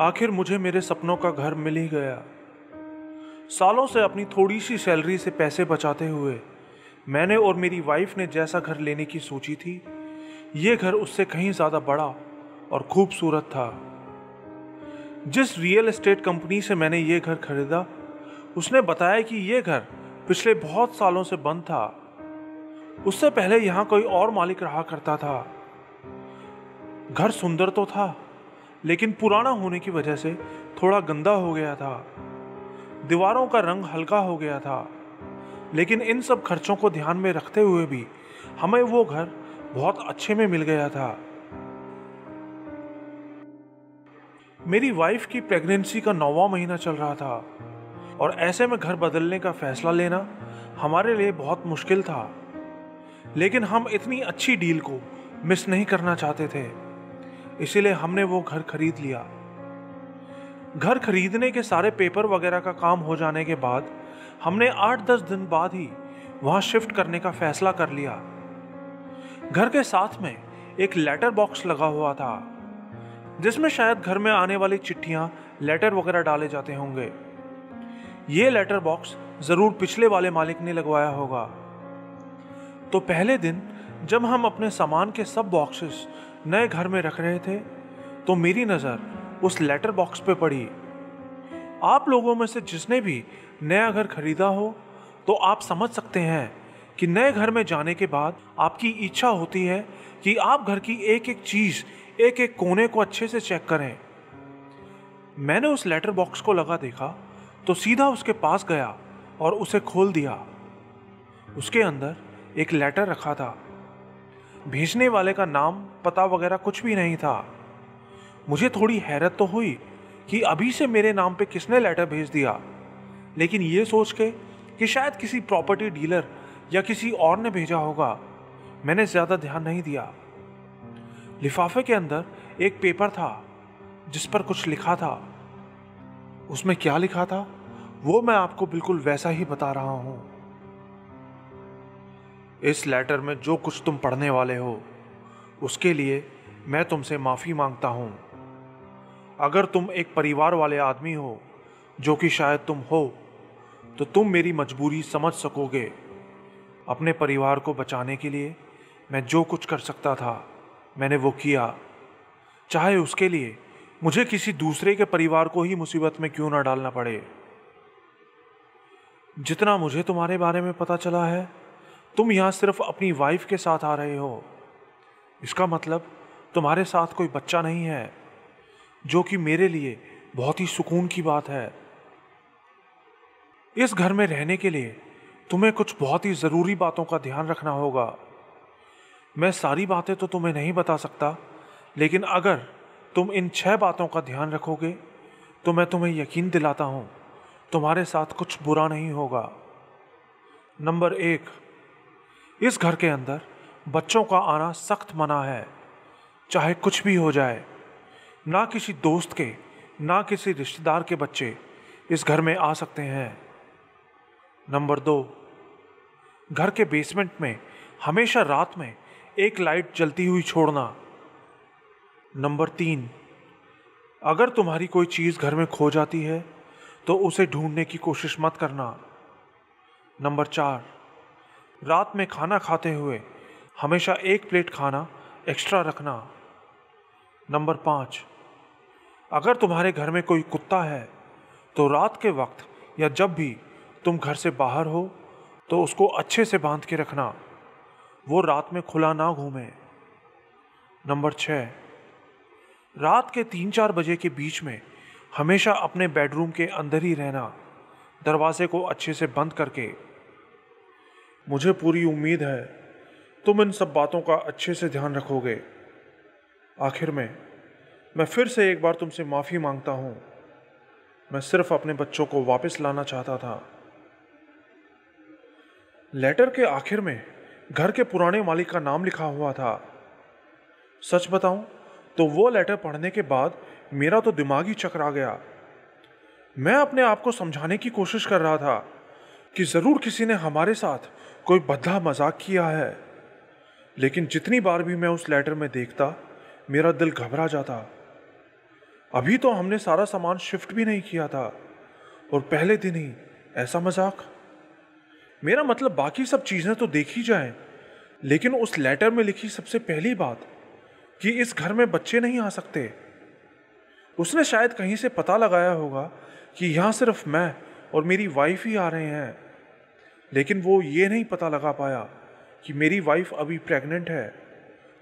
आखिर मुझे मेरे सपनों का घर मिल ही गया सालों से अपनी थोड़ी सी सैलरी से पैसे बचाते हुए मैंने और मेरी वाइफ ने जैसा घर लेने की सोची थी ये घर उससे कहीं ज़्यादा बड़ा और खूबसूरत था जिस रियल एस्टेट कंपनी से मैंने ये घर खरीदा उसने बताया कि ये घर पिछले बहुत सालों से बंद था उससे पहले यहाँ कोई और मालिक रहा करता था घर सुंदर तो था लेकिन पुराना होने की वजह से थोड़ा गंदा हो गया था दीवारों का रंग हल्का हो गया था लेकिन इन सब खर्चों को ध्यान में रखते हुए भी हमें वो घर बहुत अच्छे में मिल गया था मेरी वाइफ की प्रेगनेंसी का नौवा महीना चल रहा था और ऐसे में घर बदलने का फैसला लेना हमारे लिए बहुत मुश्किल था लेकिन हम इतनी अच्छी डील को मिस नहीं करना चाहते थे इसीलिए हमने वो घर खरीद लिया घर खरीदने के सारे पेपर वगैरह का काम हो जाने के बाद हमने आठ दस दिन बाद ही वहां शिफ्ट करने का फैसला कर लिया घर के साथ में एक लेटर बॉक्स लगा हुआ था जिसमें शायद घर में आने वाली चिट्ठियां लेटर वगैरह डाले जाते होंगे ये लेटर बॉक्स ज़रूर पिछले वाले मालिक ने लगवाया होगा तो पहले दिन जब हम अपने सामान के सब बॉक्सेस नए घर में रख रहे थे तो मेरी नज़र उस लेटर बॉक्स पे पड़ी आप लोगों में से जिसने भी नया घर खरीदा हो तो आप समझ सकते हैं कि नए घर में जाने के बाद आपकी इच्छा होती है कि आप घर की एक एक चीज़ एक एक कोने को अच्छे से चेक करें मैंने उस लेटर बॉक्स को लगा देखा तो सीधा उसके पास गया और उसे खोल दिया उसके अंदर एक लेटर रखा था भेजने वाले का नाम पता वगैरह कुछ भी नहीं था मुझे थोड़ी हैरत तो हुई कि अभी से मेरे नाम पे किसने लेटर भेज दिया लेकिन ये सोच के कि शायद किसी प्रॉपर्टी डीलर या किसी और ने भेजा होगा मैंने ज़्यादा ध्यान नहीं दिया लिफाफे के अंदर एक पेपर था जिस पर कुछ लिखा था उसमें क्या लिखा था वो मैं आपको बिल्कुल वैसा ही बता रहा हूँ इस लेटर में जो कुछ तुम पढ़ने वाले हो उसके लिए मैं तुमसे माफ़ी मांगता हूँ अगर तुम एक परिवार वाले आदमी हो जो कि शायद तुम हो तो तुम मेरी मजबूरी समझ सकोगे अपने परिवार को बचाने के लिए मैं जो कुछ कर सकता था मैंने वो किया चाहे उसके लिए मुझे किसी दूसरे के परिवार को ही मुसीबत में क्यों ना डालना पड़े जितना मुझे तुम्हारे बारे में पता चला है तुम यहाँ सिर्फ अपनी वाइफ के साथ आ रहे हो इसका मतलब तुम्हारे साथ कोई बच्चा नहीं है जो कि मेरे लिए बहुत ही सुकून की बात है इस घर में रहने के लिए तुम्हें कुछ बहुत ही ज़रूरी बातों का ध्यान रखना होगा मैं सारी बातें तो तुम्हें नहीं बता सकता लेकिन अगर तुम इन छह बातों का ध्यान रखोगे तो मैं तुम्हें यकीन दिलाता हूँ तुम्हारे साथ कुछ बुरा नहीं होगा नंबर एक इस घर के अंदर बच्चों का आना सख्त मना है चाहे कुछ भी हो जाए ना किसी दोस्त के ना किसी रिश्तेदार के बच्चे इस घर में आ सकते हैं नंबर दो घर के बेसमेंट में हमेशा रात में एक लाइट जलती हुई छोड़ना नंबर तीन अगर तुम्हारी कोई चीज़ घर में खो जाती है तो उसे ढूंढने की कोशिश मत करना नंबर चार रात में खाना खाते हुए हमेशा एक प्लेट खाना एक्स्ट्रा रखना नंबर पाँच अगर तुम्हारे घर में कोई कुत्ता है तो रात के वक्त या जब भी तुम घर से बाहर हो तो उसको अच्छे से बांध के रखना वो रात में खुला ना घूमे नंबर छः रात के तीन चार बजे के बीच में हमेशा अपने बेडरूम के अंदर ही रहना दरवाजे को अच्छे से बंद करके मुझे पूरी उम्मीद है तुम इन सब बातों का अच्छे से ध्यान रखोगे आखिर में मैं फिर से एक बार तुमसे माफ़ी मांगता हूँ मैं सिर्फ अपने बच्चों को वापस लाना चाहता था लेटर के आखिर में घर के पुराने मालिक का नाम लिखा हुआ था सच बताऊं तो वो लेटर पढ़ने के बाद मेरा तो दिमाग ही चकरा गया मैं अपने आप को समझाने की कोशिश कर रहा था कि ज़रूर किसी ने हमारे साथ कोई भद्दा मजाक किया है लेकिन जितनी बार भी मैं उस लेटर में देखता मेरा दिल घबरा जाता अभी तो हमने सारा सामान शिफ्ट भी नहीं किया था और पहले दिन ही ऐसा मजाक मेरा मतलब बाकी सब चीज़ें तो देखी जाएं, लेकिन उस लेटर में लिखी सबसे पहली बात कि इस घर में बच्चे नहीं आ सकते उसने शायद कहीं से पता लगाया होगा कि यहाँ सिर्फ मैं और मेरी वाइफ ही आ रहे हैं लेकिन वो ये नहीं पता लगा पाया कि मेरी वाइफ अभी प्रेग्नेंट है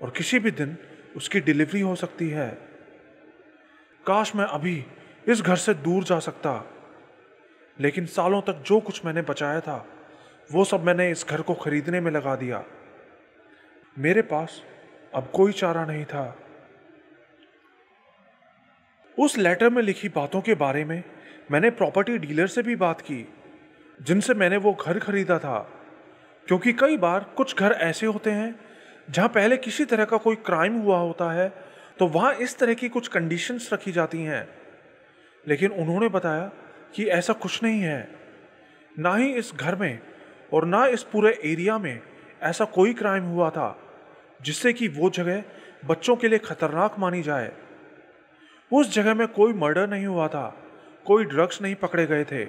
और किसी भी दिन उसकी डिलीवरी हो सकती है काश मैं अभी इस घर से दूर जा सकता लेकिन सालों तक जो कुछ मैंने बचाया था वो सब मैंने इस घर को खरीदने में लगा दिया मेरे पास अब कोई चारा नहीं था उस लेटर में लिखी बातों के बारे में मैंने प्रॉपर्टी डीलर से भी बात की जिनसे मैंने वो घर खरीदा था क्योंकि कई बार कुछ घर ऐसे होते हैं जहाँ पहले किसी तरह का कोई क्राइम हुआ होता है तो वहाँ इस तरह की कुछ कंडीशंस रखी जाती हैं लेकिन उन्होंने बताया कि ऐसा कुछ नहीं है ना ही इस घर में और ना इस पूरे एरिया में ऐसा कोई क्राइम हुआ था जिससे कि वो जगह बच्चों के लिए खतरनाक मानी जाए उस जगह में कोई मर्डर नहीं हुआ था कोई ड्रग्स नहीं पकड़े गए थे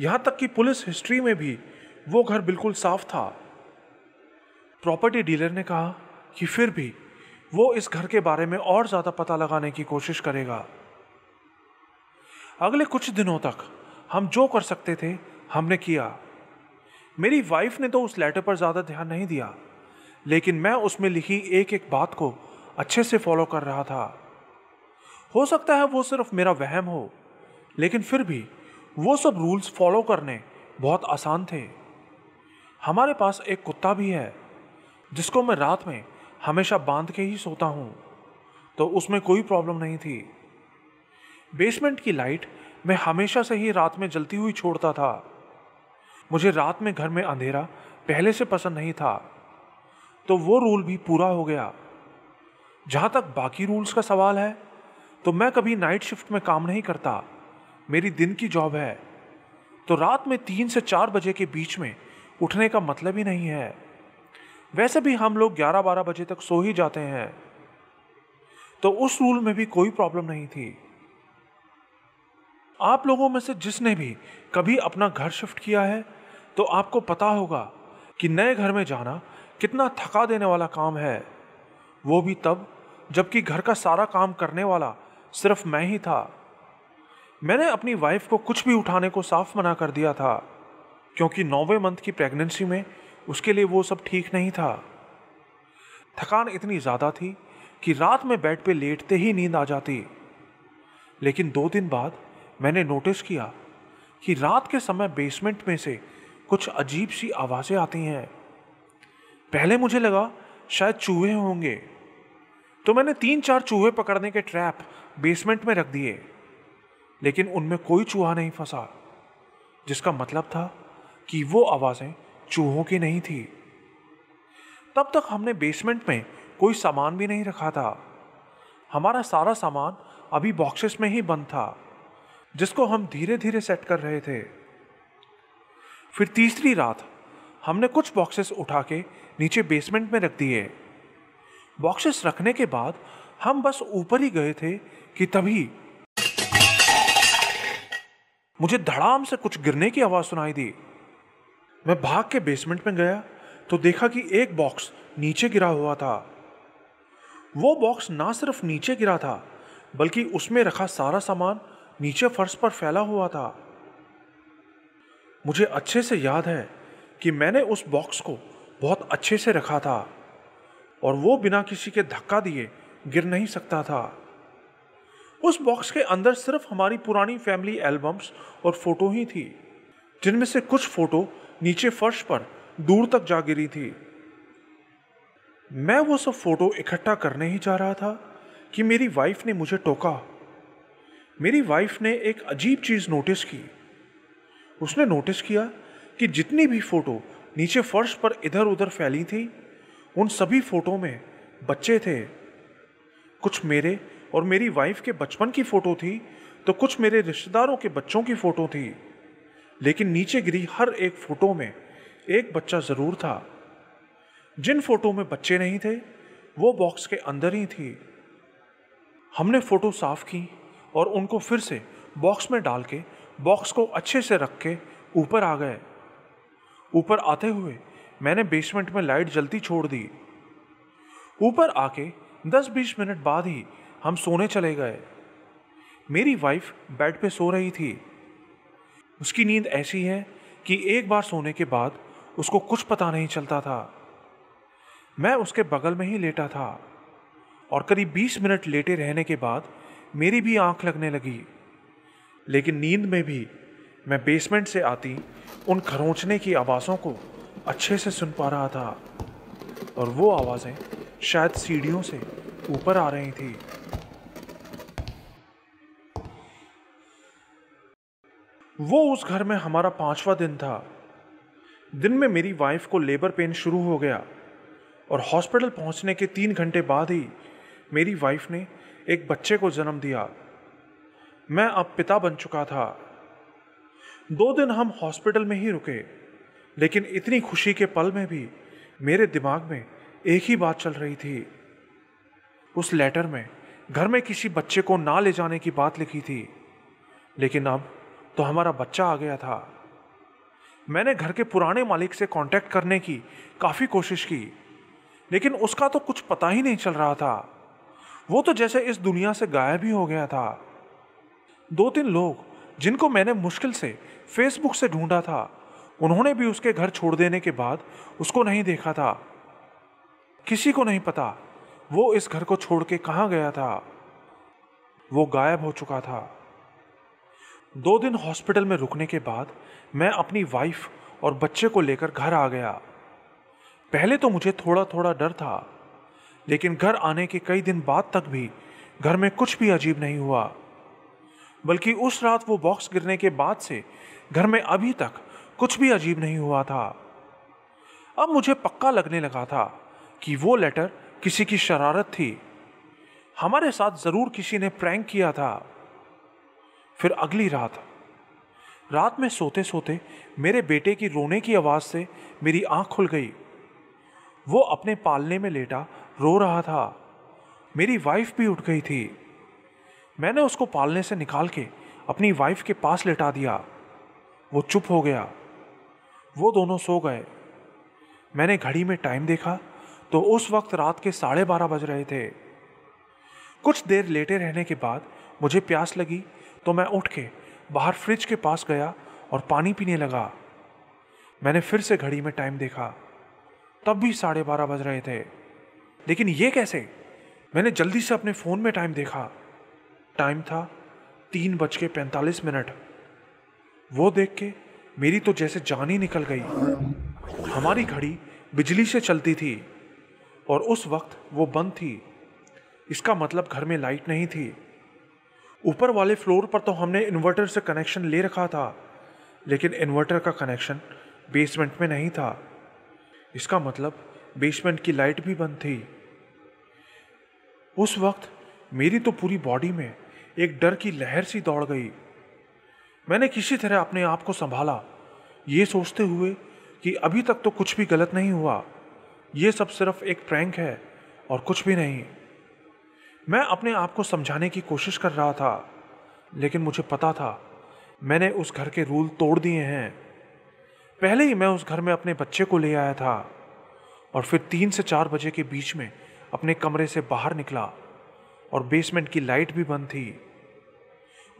यहाँ तक कि पुलिस हिस्ट्री में भी वो घर बिल्कुल साफ था प्रॉपर्टी डीलर ने कहा कि फिर भी वो इस घर के बारे में और ज़्यादा पता लगाने की कोशिश करेगा अगले कुछ दिनों तक हम जो कर सकते थे हमने किया मेरी वाइफ ने तो उस लेटर पर ज़्यादा ध्यान नहीं दिया लेकिन मैं उसमें लिखी एक एक बात को अच्छे से फॉलो कर रहा था हो सकता है वो सिर्फ मेरा वहम हो लेकिन फिर भी वो सब रूल्स फॉलो करने बहुत आसान थे हमारे पास एक कुत्ता भी है जिसको मैं रात में हमेशा बांध के ही सोता हूँ तो उसमें कोई प्रॉब्लम नहीं थी बेसमेंट की लाइट मैं हमेशा से ही रात में जलती हुई छोड़ता था मुझे रात में घर में अंधेरा पहले से पसंद नहीं था तो वो रूल भी पूरा हो गया जहाँ तक बाकी रूल्स का सवाल है तो मैं कभी नाइट शिफ्ट में काम नहीं करता मेरी दिन की जॉब है तो रात में तीन से चार बजे के बीच में उठने का मतलब ही नहीं है वैसे भी हम लोग ग्यारह बारह बजे तक सो ही जाते हैं तो उस रूल में भी कोई प्रॉब्लम नहीं थी आप लोगों में से जिसने भी कभी अपना घर शिफ्ट किया है तो आपको पता होगा कि नए घर में जाना कितना थका देने वाला काम है वो भी तब जबकि घर का सारा काम करने वाला सिर्फ मैं ही था मैंने अपनी वाइफ को कुछ भी उठाने को साफ मना कर दिया था क्योंकि नौवे मंथ की प्रेगनेंसी में उसके लिए वो सब ठीक नहीं था थकान इतनी ज़्यादा थी कि रात में बेड पे लेटते ही नींद आ जाती लेकिन दो दिन बाद मैंने नोटिस किया कि रात के समय बेसमेंट में से कुछ अजीब सी आवाज़ें आती हैं पहले मुझे लगा शायद चूहे होंगे तो मैंने तीन चार चूहे पकड़ने के ट्रैप बेसमेंट में रख दिए लेकिन उनमें कोई चूहा नहीं फंसा जिसका मतलब था कि वो आवाज़ें चूहों की नहीं थी तब तक हमने बेसमेंट में कोई सामान भी नहीं रखा था हमारा सारा सामान अभी बॉक्सेस में ही बंद था जिसको हम धीरे धीरे सेट कर रहे थे फिर तीसरी रात हमने कुछ बॉक्सेस उठा के नीचे बेसमेंट में रख दिए बॉक्सेस रखने के बाद हम बस ऊपर ही गए थे कि तभी मुझे धड़ाम से कुछ गिरने की आवाज़ सुनाई दी मैं भाग के बेसमेंट में गया तो देखा कि एक बॉक्स नीचे गिरा हुआ था वो बॉक्स ना सिर्फ नीचे गिरा था बल्कि उसमें रखा सारा सामान नीचे फर्श पर फैला हुआ था मुझे अच्छे से याद है कि मैंने उस बॉक्स को बहुत अच्छे से रखा था और वो बिना किसी के धक्का दिए गिर नहीं सकता था उस बॉक्स के अंदर सिर्फ हमारी पुरानी फैमिली एल्बम्स और फोटो ही थी जिनमें से कुछ फोटो नीचे फर्श पर दूर तक जा गिरी थी मैं वो सब फोटो इकट्ठा करने ही जा रहा था कि मेरी वाइफ ने मुझे टोका मेरी वाइफ ने एक अजीब चीज़ नोटिस की उसने नोटिस किया कि जितनी भी फ़ोटो नीचे फर्श पर इधर उधर फैली थी उन सभी फ़ोटो में बच्चे थे कुछ मेरे और मेरी वाइफ के बचपन की फ़ोटो थी तो कुछ मेरे रिश्तेदारों के बच्चों की फ़ोटो थी लेकिन नीचे गिरी हर एक फ़ोटो में एक बच्चा ज़रूर था जिन फ़ोटो में बच्चे नहीं थे वो बॉक्स के अंदर ही थी हमने फ़ोटो साफ़ की और उनको फिर से बॉक्स में डाल के बॉक्स को अच्छे से रख के ऊपर आ गए ऊपर आते हुए मैंने बेसमेंट में लाइट जलती छोड़ दी ऊपर आके 10-20 मिनट बाद ही हम सोने चले गए मेरी वाइफ बेड पे सो रही थी उसकी नींद ऐसी है कि एक बार सोने के बाद उसको कुछ पता नहीं चलता था मैं उसके बगल में ही लेटा था और करीब बीस मिनट लेटे रहने के बाद मेरी भी आंख लगने लगी लेकिन नींद में भी मैं बेसमेंट से आती उन खरोंचने की आवाज़ों को अच्छे से सुन पा रहा था और वो आवाज़ें शायद सीढ़ियों से ऊपर आ रही थी वो उस घर में हमारा पांचवा दिन था दिन में मेरी वाइफ को लेबर पेन शुरू हो गया और हॉस्पिटल पहुंचने के तीन घंटे बाद ही मेरी वाइफ ने एक बच्चे को जन्म दिया मैं अब पिता बन चुका था दो दिन हम हॉस्पिटल में ही रुके लेकिन इतनी खुशी के पल में भी मेरे दिमाग में एक ही बात चल रही थी उस लेटर में घर में किसी बच्चे को ना ले जाने की बात लिखी थी लेकिन अब तो हमारा बच्चा आ गया था मैंने घर के पुराने मालिक से कांटेक्ट करने की काफ़ी कोशिश की लेकिन उसका तो कुछ पता ही नहीं चल रहा था वो तो जैसे इस दुनिया से गायब ही हो गया था दो तीन लोग जिनको मैंने मुश्किल से फेसबुक से ढूंढा था उन्होंने भी उसके घर छोड़ देने के बाद उसको नहीं देखा था किसी को नहीं पता वो इस घर को छोड़ के कहाँ गया था वो गायब हो चुका था दो दिन हॉस्पिटल में रुकने के बाद मैं अपनी वाइफ और बच्चे को लेकर घर आ गया पहले तो मुझे थोड़ा थोड़ा डर था लेकिन घर आने के कई दिन बाद तक भी घर में कुछ भी अजीब नहीं हुआ बल्कि उस रात वो बॉक्स गिरने के बाद से घर में अभी तक कुछ भी अजीब नहीं हुआ था अब मुझे पक्का लगने लगा था कि वो लेटर किसी की शरारत थी हमारे साथ ज़रूर किसी ने प्रैंक किया था फिर अगली रात रात में सोते सोते मेरे बेटे की रोने की आवाज़ से मेरी आंख खुल गई वो अपने पालने में लेटा रो रहा था मेरी वाइफ भी उठ गई थी मैंने उसको पालने से निकाल के अपनी वाइफ के पास लेटा दिया वो चुप हो गया वो दोनों सो गए मैंने घड़ी में टाइम देखा तो उस वक्त रात के साढ़े बारह बज रहे थे कुछ देर लेटे रहने के बाद मुझे प्यास लगी तो मैं उठ के बाहर फ्रिज के पास गया और पानी पीने लगा मैंने फिर से घड़ी में टाइम देखा तब भी साढ़े बारह बज रहे थे लेकिन ये कैसे मैंने जल्दी से अपने फ़ोन में टाइम देखा टाइम था तीन बज के पैंतालीस मिनट वो देख के मेरी तो जैसे जान ही निकल गई हमारी घड़ी बिजली से चलती थी और उस वक्त वो बंद थी इसका मतलब घर में लाइट नहीं थी ऊपर वाले फ्लोर पर तो हमने इन्वर्टर से कनेक्शन ले रखा था लेकिन इन्वर्टर का कनेक्शन बेसमेंट में नहीं था इसका मतलब बेसमेंट की लाइट भी बंद थी उस वक्त मेरी तो पूरी बॉडी में एक डर की लहर सी दौड़ गई मैंने किसी तरह अपने आप को संभाला ये सोचते हुए कि अभी तक तो कुछ भी गलत नहीं हुआ ये सब सिर्फ एक प्रैंक है और कुछ भी नहीं मैं अपने आप को समझाने की कोशिश कर रहा था लेकिन मुझे पता था मैंने उस घर के रूल तोड़ दिए हैं पहले ही मैं उस घर में अपने बच्चे को ले आया था और फिर तीन से चार बजे के बीच में अपने कमरे से बाहर निकला और बेसमेंट की लाइट भी बंद थी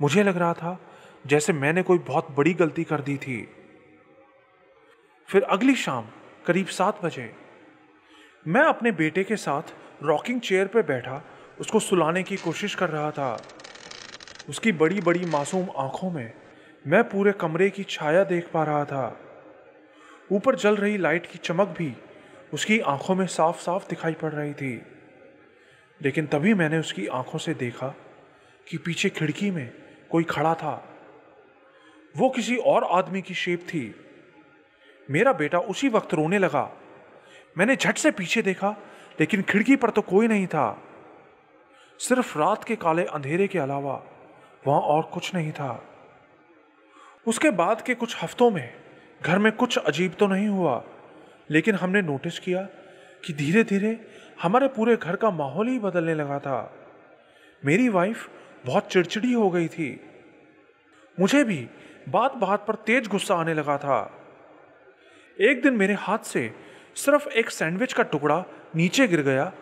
मुझे लग रहा था जैसे मैंने कोई बहुत बड़ी गलती कर दी थी फिर अगली शाम करीब सात बजे मैं अपने बेटे के साथ रॉकिंग चेयर पर बैठा उसको सुलाने की कोशिश कर रहा था उसकी बड़ी बड़ी मासूम आंखों में मैं पूरे कमरे की छाया देख पा रहा था ऊपर जल रही लाइट की चमक भी उसकी आंखों में साफ साफ दिखाई पड़ रही थी लेकिन तभी मैंने उसकी आंखों से देखा कि पीछे खिड़की में कोई खड़ा था वो किसी और आदमी की शेप थी मेरा बेटा उसी वक्त रोने लगा मैंने झट से पीछे देखा लेकिन खिड़की पर तो कोई नहीं था सिर्फ रात के काले अंधेरे के अलावा वहाँ और कुछ नहीं था उसके बाद के कुछ हफ्तों में घर में कुछ अजीब तो नहीं हुआ लेकिन हमने नोटिस किया कि धीरे धीरे हमारे पूरे घर का माहौल ही बदलने लगा था मेरी वाइफ बहुत चिड़चिड़ी हो गई थी मुझे भी बात बात पर तेज गुस्सा आने लगा था एक दिन मेरे हाथ से सिर्फ एक सैंडविच का टुकड़ा नीचे गिर गया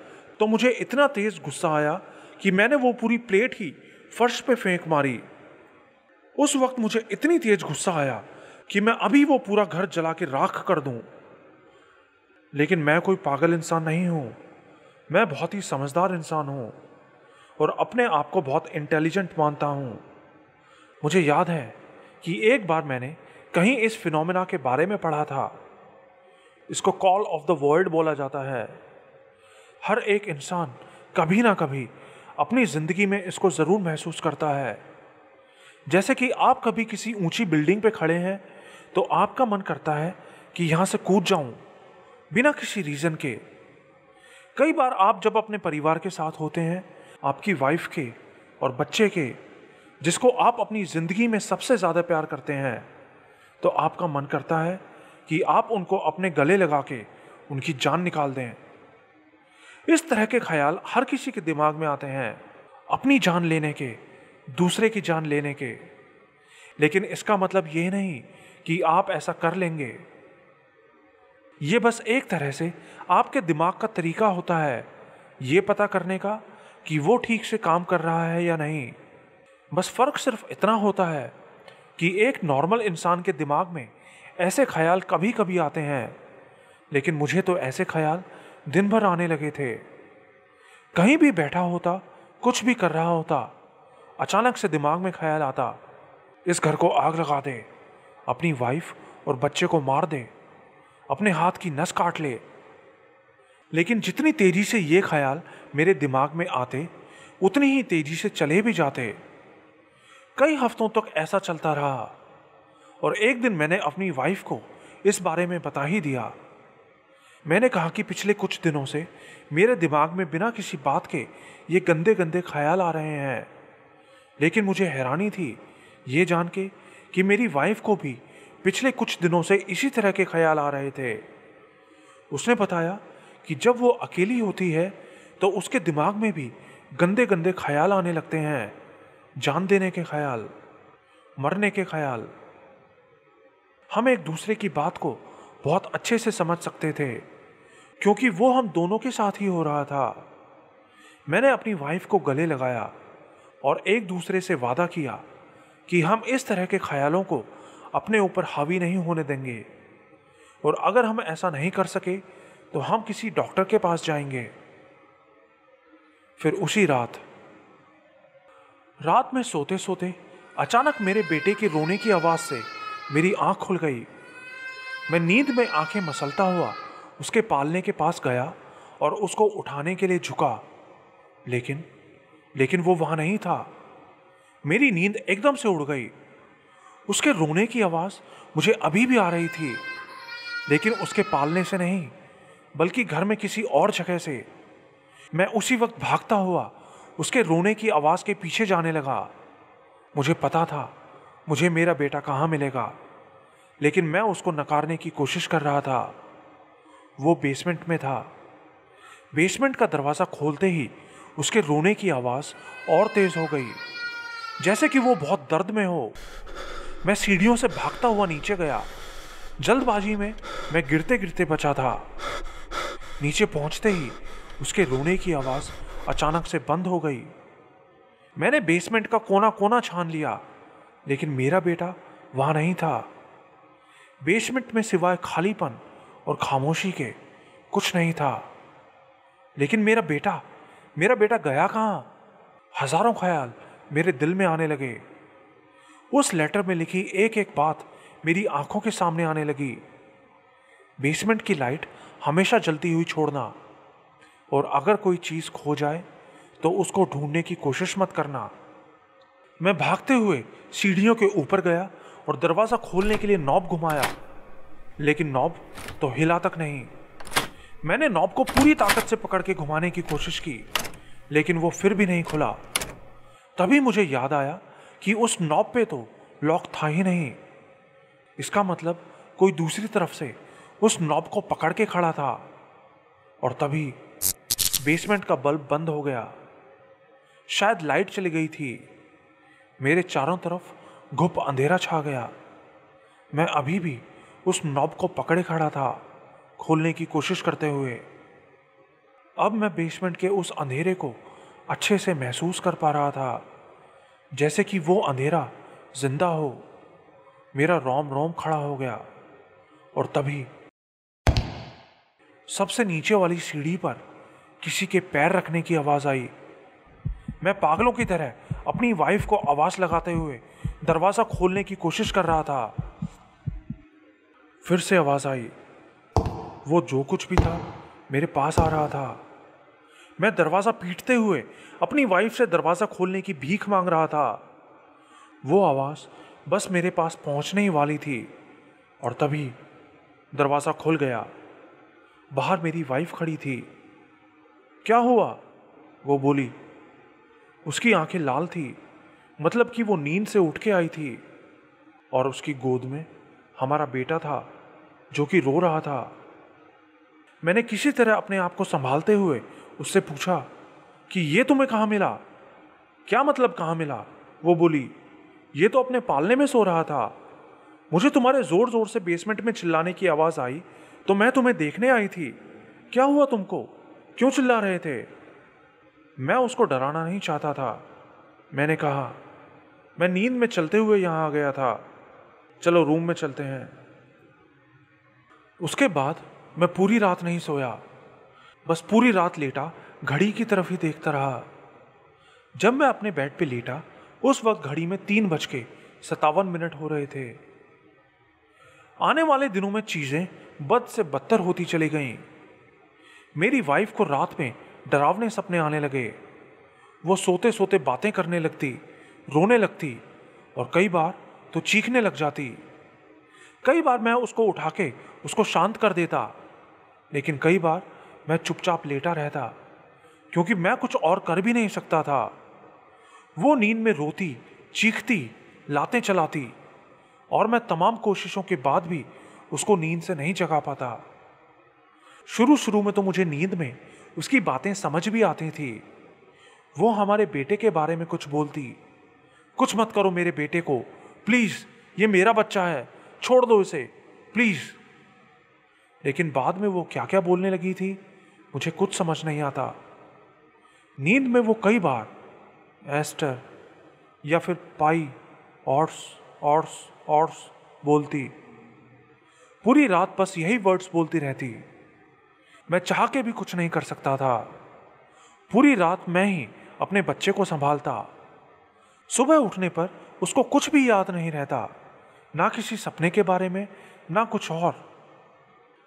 तो मुझे इतना तेज गुस्सा आया कि मैंने वो पूरी प्लेट ही फर्श पे फेंक मारी उस वक्त मुझे इतनी तेज गुस्सा आया कि मैं अभी वो पूरा घर जला के राख कर दूं लेकिन मैं कोई पागल इंसान नहीं हूं मैं बहुत ही समझदार इंसान हूं और अपने आप को बहुत इंटेलिजेंट मानता हूं मुझे याद है कि एक बार मैंने कहीं इस फिनोमिना के बारे में पढ़ा था इसको कॉल ऑफ द वर्ल्ड बोला जाता है हर एक इंसान कभी ना कभी अपनी ज़िंदगी में इसको ज़रूर महसूस करता है जैसे कि आप कभी किसी ऊंची बिल्डिंग पे खड़े हैं तो आपका मन करता है कि यहाँ से कूद जाऊँ बिना किसी रीज़न के कई बार आप जब अपने परिवार के साथ होते हैं आपकी वाइफ के और बच्चे के जिसको आप अपनी ज़िंदगी में सबसे ज़्यादा प्यार करते हैं तो आपका मन करता है कि आप उनको अपने गले लगा के उनकी जान निकाल दें इस तरह के ख्याल हर किसी के दिमाग में आते हैं अपनी जान लेने के दूसरे की जान लेने के लेकिन इसका मतलब ये नहीं कि आप ऐसा कर लेंगे ये बस एक तरह से आपके दिमाग का तरीका होता है ये पता करने का कि वो ठीक से काम कर रहा है या नहीं बस फर्क सिर्फ इतना होता है कि एक नॉर्मल इंसान के दिमाग में ऐसे ख्याल कभी कभी आते हैं लेकिन मुझे तो ऐसे ख्याल दिन भर आने लगे थे कहीं भी बैठा होता कुछ भी कर रहा होता अचानक से दिमाग में ख्याल आता इस घर को आग लगा दे अपनी वाइफ और बच्चे को मार दे अपने हाथ की नस काट ले लेकिन जितनी तेज़ी से ये ख्याल मेरे दिमाग में आते उतनी ही तेज़ी से चले भी जाते कई हफ्तों तक ऐसा चलता रहा और एक दिन मैंने अपनी वाइफ को इस बारे में बता ही दिया मैंने कहा कि पिछले कुछ दिनों से मेरे दिमाग में बिना किसी बात के ये गंदे गंदे ख्याल आ रहे हैं लेकिन मुझे हैरानी थी ये जान के कि मेरी वाइफ को भी पिछले कुछ दिनों से इसी तरह के ख्याल आ रहे थे उसने बताया कि जब वो अकेली होती है तो उसके दिमाग में भी गंदे गंदे ख्याल आने लगते हैं जान देने के ख्याल मरने के ख्याल हम एक दूसरे की बात को बहुत अच्छे से समझ सकते थे क्योंकि वो हम दोनों के साथ ही हो रहा था मैंने अपनी वाइफ को गले लगाया और एक दूसरे से वादा किया कि हम इस तरह के ख्यालों को अपने ऊपर हावी नहीं होने देंगे और अगर हम ऐसा नहीं कर सके तो हम किसी डॉक्टर के पास जाएंगे फिर उसी रात रात में सोते सोते अचानक मेरे बेटे के रोने की आवाज़ से मेरी आंख खुल गई मैं नींद में आंखें मसलता हुआ उसके पालने के पास गया और उसको उठाने के लिए झुका लेकिन लेकिन वो वहाँ नहीं था मेरी नींद एकदम से उड़ गई उसके रोने की आवाज़ मुझे अभी भी आ रही थी लेकिन उसके पालने से नहीं बल्कि घर में किसी और जगह से मैं उसी वक्त भागता हुआ उसके रोने की आवाज़ के पीछे जाने लगा मुझे पता था मुझे मेरा बेटा कहाँ मिलेगा लेकिन मैं उसको नकारने की कोशिश कर रहा था वो बेसमेंट में था बेसमेंट का दरवाज़ा खोलते ही उसके रोने की आवाज़ और तेज़ हो गई जैसे कि वो बहुत दर्द में हो मैं सीढ़ियों से भागता हुआ नीचे गया जल्दबाजी में मैं गिरते गिरते बचा था नीचे पहुंचते ही उसके रोने की आवाज़ अचानक से बंद हो गई मैंने बेसमेंट का कोना कोना छान लिया लेकिन मेरा बेटा वहाँ नहीं था बेसमेंट में सिवाय खालीपन और खामोशी के कुछ नहीं था लेकिन मेरा बेटा मेरा बेटा गया कहाँ हजारों ख्याल मेरे दिल में आने लगे उस लेटर में लिखी एक एक बात मेरी आंखों के सामने आने लगी बेसमेंट की लाइट हमेशा जलती हुई छोड़ना और अगर कोई चीज़ खो जाए तो उसको ढूंढने की कोशिश मत करना मैं भागते हुए सीढ़ियों के ऊपर गया और दरवाज़ा खोलने के लिए नॉब घुमाया लेकिन नॉब तो हिला तक नहीं मैंने नॉब को पूरी ताकत से पकड़ के घुमाने की कोशिश की लेकिन वो फिर भी नहीं खुला तभी मुझे याद आया कि उस नॉब पे तो लॉक था ही नहीं इसका मतलब कोई दूसरी तरफ से उस नॉब को पकड़ के खड़ा था और तभी बेसमेंट का बल्ब बंद हो गया शायद लाइट चली गई थी मेरे चारों तरफ घुप अंधेरा छा गया मैं अभी भी उस नॉब को पकड़े खड़ा था खोलने की कोशिश करते हुए अब मैं बेसमेंट के उस अंधेरे को अच्छे से महसूस कर पा रहा था जैसे कि वो अंधेरा जिंदा हो मेरा रोम रोम खड़ा हो गया और तभी सबसे नीचे वाली सीढ़ी पर किसी के पैर रखने की आवाज़ आई मैं पागलों की तरह अपनी वाइफ को आवाज़ लगाते हुए दरवाज़ा खोलने की कोशिश कर रहा था फिर से आवाज़ आई वो जो कुछ भी था मेरे पास आ रहा था मैं दरवाज़ा पीटते हुए अपनी वाइफ से दरवाज़ा खोलने की भीख मांग रहा था वो आवाज़ बस मेरे पास पहुंचने ही वाली थी और तभी दरवाज़ा खुल गया बाहर मेरी वाइफ खड़ी थी क्या हुआ वो बोली उसकी आंखें लाल थी मतलब कि वो नींद से उठ के आई थी और उसकी गोद में हमारा बेटा था जो कि रो रहा था मैंने किसी तरह अपने आप को संभालते हुए उससे पूछा कि ये तुम्हें कहाँ मिला क्या मतलब कहाँ मिला वो बोली ये तो अपने पालने में सो रहा था मुझे तुम्हारे ज़ोर ज़ोर से बेसमेंट में चिल्लाने की आवाज़ आई तो मैं तुम्हें देखने आई थी क्या हुआ तुमको क्यों चिल्ला रहे थे मैं उसको डराना नहीं चाहता था मैंने कहा मैं नींद में चलते हुए यहाँ आ गया था चलो रूम में चलते हैं उसके बाद मैं पूरी रात नहीं सोया बस पूरी रात लेटा घड़ी की तरफ ही देखता रहा जब मैं अपने बेड पे लेटा उस वक्त घड़ी में तीन बज के सतावन मिनट हो रहे थे आने वाले दिनों में चीज़ें बद से बदतर होती चली गईं मेरी वाइफ को रात में डरावने सपने आने लगे वो सोते सोते बातें करने लगती रोने लगती और कई बार तो चीखने लग जाती कई बार मैं उसको उठा के उसको शांत कर देता लेकिन कई बार मैं चुपचाप लेटा रहता क्योंकि मैं कुछ और कर भी नहीं सकता था वो नींद में रोती चीखती लाते चलाती और मैं तमाम कोशिशों के बाद भी उसको नींद से नहीं जगा पाता शुरू शुरू में तो मुझे नींद में उसकी बातें समझ भी आती थी वो हमारे बेटे के बारे में कुछ बोलती कुछ मत करो मेरे बेटे को प्लीज़ ये मेरा बच्चा है छोड़ दो इसे प्लीज़ लेकिन बाद में वो क्या क्या बोलने लगी थी मुझे कुछ समझ नहीं आता नींद में वो कई बार एस्टर या फिर पाई ऑर्स ऑर्स ऑर्स बोलती पूरी रात बस यही वर्ड्स बोलती रहती मैं चाह के भी कुछ नहीं कर सकता था पूरी रात मैं ही अपने बच्चे को संभालता सुबह उठने पर उसको कुछ भी याद नहीं रहता ना किसी सपने के बारे में ना कुछ और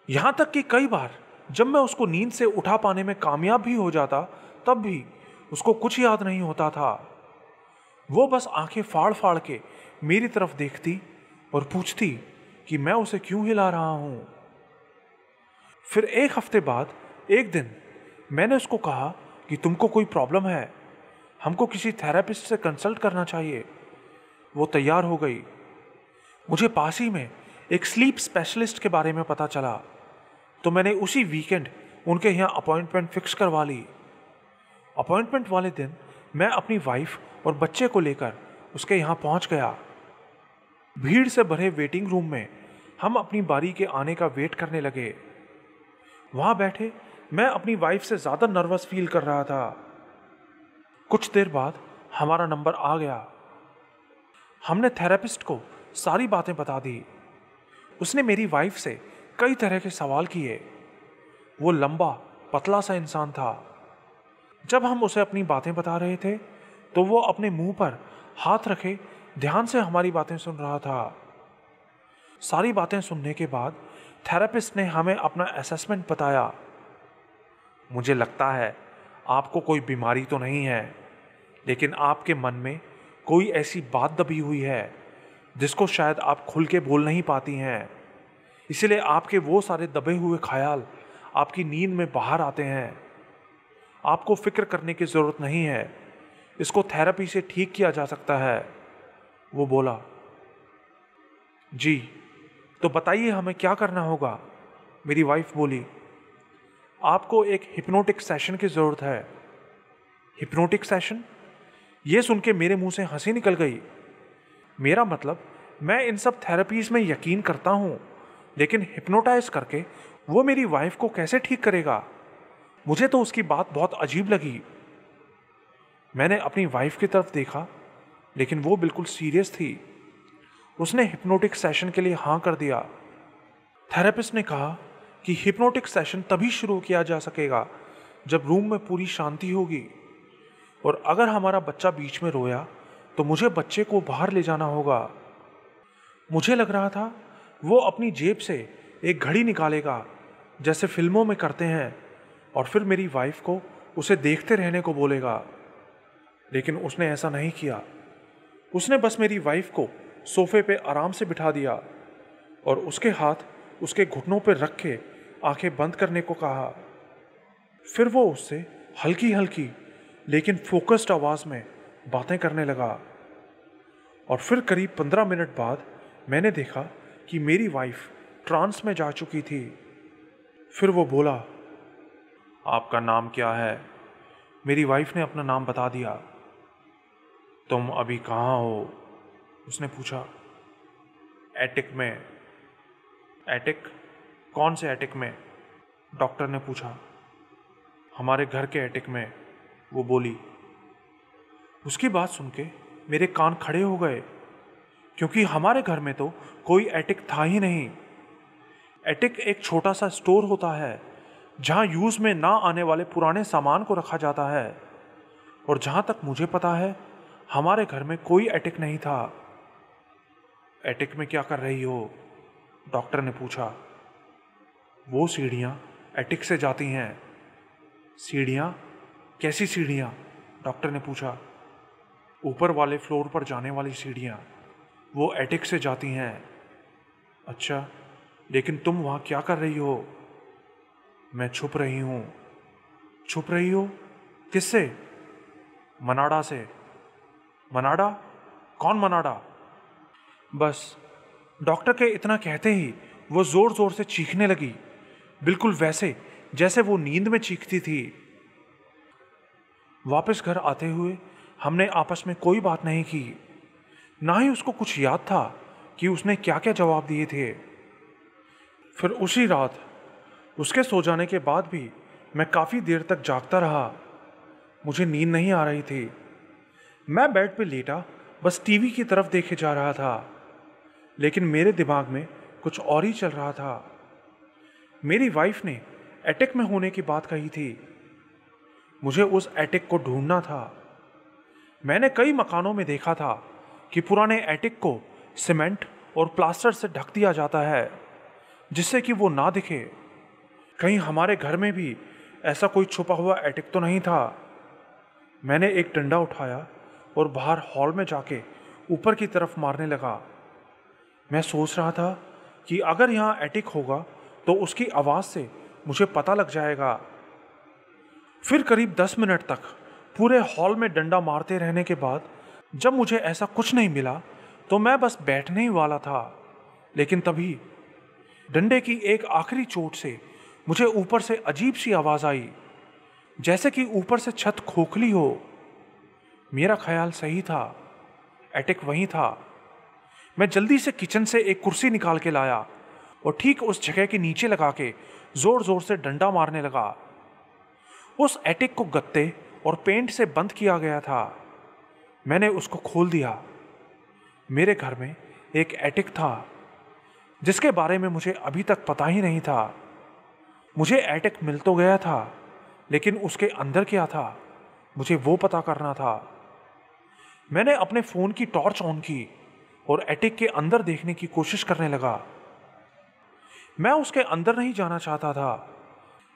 यहाँ तक कि कई बार जब मैं उसको नींद से उठा पाने में कामयाब भी हो जाता तब भी उसको कुछ याद नहीं होता था वो बस आंखें फाड़ फाड़ के मेरी तरफ देखती और पूछती कि मैं उसे क्यों हिला रहा हूँ फिर एक हफ्ते बाद एक दिन मैंने उसको कहा कि तुमको कोई प्रॉब्लम है हमको किसी थेरेपिस्ट से कंसल्ट करना चाहिए वो तैयार हो गई मुझे पास ही में एक स्लीप स्पेशलिस्ट के बारे में पता चला तो मैंने उसी वीकेंड उनके यहाँ अपॉइंटमेंट फिक्स करवा ली अपॉइंटमेंट वाले दिन मैं अपनी वाइफ और बच्चे को लेकर उसके यहाँ पहुँच गया भीड़ से भरे वेटिंग रूम में हम अपनी बारी के आने का वेट करने लगे वहाँ बैठे मैं अपनी वाइफ से ज़्यादा नर्वस फील कर रहा था कुछ देर बाद हमारा नंबर आ गया हमने थेरेपिस्ट को सारी बातें बता दी उसने मेरी वाइफ से कई तरह के सवाल किए वो लंबा पतला सा इंसान था जब हम उसे अपनी बातें बता रहे थे तो वो अपने मुंह पर हाथ रखे ध्यान से हमारी बातें सुन रहा था सारी बातें सुनने के बाद थेरेपिस्ट ने हमें अपना असेसमेंट बताया मुझे लगता है आपको कोई बीमारी तो नहीं है लेकिन आपके मन में कोई ऐसी बात दबी हुई है जिसको शायद आप खुल के बोल नहीं पाती हैं इसलिए आपके वो सारे दबे हुए ख्याल आपकी नींद में बाहर आते हैं आपको फिक्र करने की ज़रूरत नहीं है इसको थेरेपी से ठीक किया जा सकता है वो बोला जी तो बताइए हमें क्या करना होगा मेरी वाइफ बोली आपको एक हिप्नोटिक सेशन की ज़रूरत है हिप्नोटिक सेशन ये सुन के मेरे मुंह से हंसी निकल गई मेरा मतलब मैं इन सब थेरेपीज़ में यकीन करता हूँ लेकिन हिप्नोटाइज करके वो मेरी वाइफ को कैसे ठीक करेगा मुझे तो उसकी बात बहुत अजीब लगी मैंने अपनी वाइफ की तरफ देखा लेकिन वो बिल्कुल सीरियस थी उसने हिप्नोटिक सेशन के लिए हाँ कर दिया थेरेपिस्ट ने कहा कि हिप्नोटिक सेशन तभी शुरू किया जा सकेगा जब रूम में पूरी शांति होगी और अगर हमारा बच्चा बीच में रोया तो मुझे बच्चे को बाहर ले जाना होगा मुझे लग रहा था वो अपनी जेब से एक घड़ी निकालेगा जैसे फिल्मों में करते हैं और फिर मेरी वाइफ को उसे देखते रहने को बोलेगा लेकिन उसने ऐसा नहीं किया उसने बस मेरी वाइफ को सोफे पे आराम से बिठा दिया और उसके हाथ उसके घुटनों पर रख के आंखें बंद करने को कहा फिर वो उससे हल्की हल्की लेकिन फोकस्ड आवाज़ में बातें करने लगा और फिर करीब पंद्रह मिनट बाद मैंने देखा कि मेरी वाइफ ट्रांस में जा चुकी थी फिर वो बोला आपका नाम क्या है मेरी वाइफ ने अपना नाम बता दिया तुम अभी कहाँ हो उसने पूछा एटिक में एटिक कौन से एटिक में डॉक्टर ने पूछा हमारे घर के एटिक में वो बोली उसकी बात सुन के मेरे कान खड़े हो गए क्योंकि हमारे घर में तो कोई एटिक था ही नहीं एटिक एक छोटा सा स्टोर होता है जहाँ यूज़ में ना आने वाले पुराने सामान को रखा जाता है और जहाँ तक मुझे पता है हमारे घर में कोई एटिक नहीं था एटिक में क्या कर रही हो डॉक्टर ने पूछा वो सीढ़ियाँ एटिक से जाती हैं सीढ़ियाँ कैसी सीढ़ियाँ डॉक्टर ने पूछा ऊपर वाले फ्लोर पर जाने वाली सीढ़ियाँ वो एटिक से जाती हैं अच्छा लेकिन तुम वहां क्या कर रही हो मैं छुप रही हूं छुप रही हो किससे मनाडा से मनाडा कौन मनाडा बस डॉक्टर के इतना कहते ही वो ज़ोर ज़ोर से चीखने लगी बिल्कुल वैसे जैसे वो नींद में चीखती थी वापस घर आते हुए हमने आपस में कोई बात नहीं की ना ही उसको कुछ याद था कि उसने क्या क्या जवाब दिए थे फिर उसी रात उसके सो जाने के बाद भी मैं काफ़ी देर तक जागता रहा मुझे नींद नहीं आ रही थी मैं बेड पे लेटा बस टीवी की तरफ देखे जा रहा था लेकिन मेरे दिमाग में कुछ और ही चल रहा था मेरी वाइफ ने अटैक में होने की बात कही थी मुझे उस अटैक को ढूंढना था मैंने कई मकानों में देखा था कि पुराने एटिक को सीमेंट और प्लास्टर से ढक दिया जाता है जिससे कि वो ना दिखे कहीं हमारे घर में भी ऐसा कोई छुपा हुआ एटिक तो नहीं था मैंने एक डंडा उठाया और बाहर हॉल में जाके ऊपर की तरफ मारने लगा मैं सोच रहा था कि अगर यहाँ एटिक होगा तो उसकी आवाज़ से मुझे पता लग जाएगा फिर करीब दस मिनट तक पूरे हॉल में डंडा मारते रहने के बाद जब मुझे ऐसा कुछ नहीं मिला तो मैं बस बैठने ही वाला था लेकिन तभी डंडे की एक आखिरी चोट से मुझे ऊपर से अजीब सी आवाज़ आई जैसे कि ऊपर से छत खोखली हो मेरा ख्याल सही था एटिक वहीं था मैं जल्दी से किचन से एक कुर्सी निकाल के लाया और ठीक उस जगह के नीचे लगा के ज़ोर ज़ोर से डंडा मारने लगा उस एटिक को गत्ते और पेंट से बंद किया गया था मैंने उसको खोल दिया मेरे घर में एक एटिक था जिसके बारे में मुझे अभी तक पता ही नहीं था मुझे एटिक मिल तो गया था लेकिन उसके अंदर क्या था मुझे वो पता करना था मैंने अपने फ़ोन की टॉर्च ऑन की और एटिक के अंदर देखने की कोशिश करने लगा मैं उसके अंदर नहीं जाना चाहता था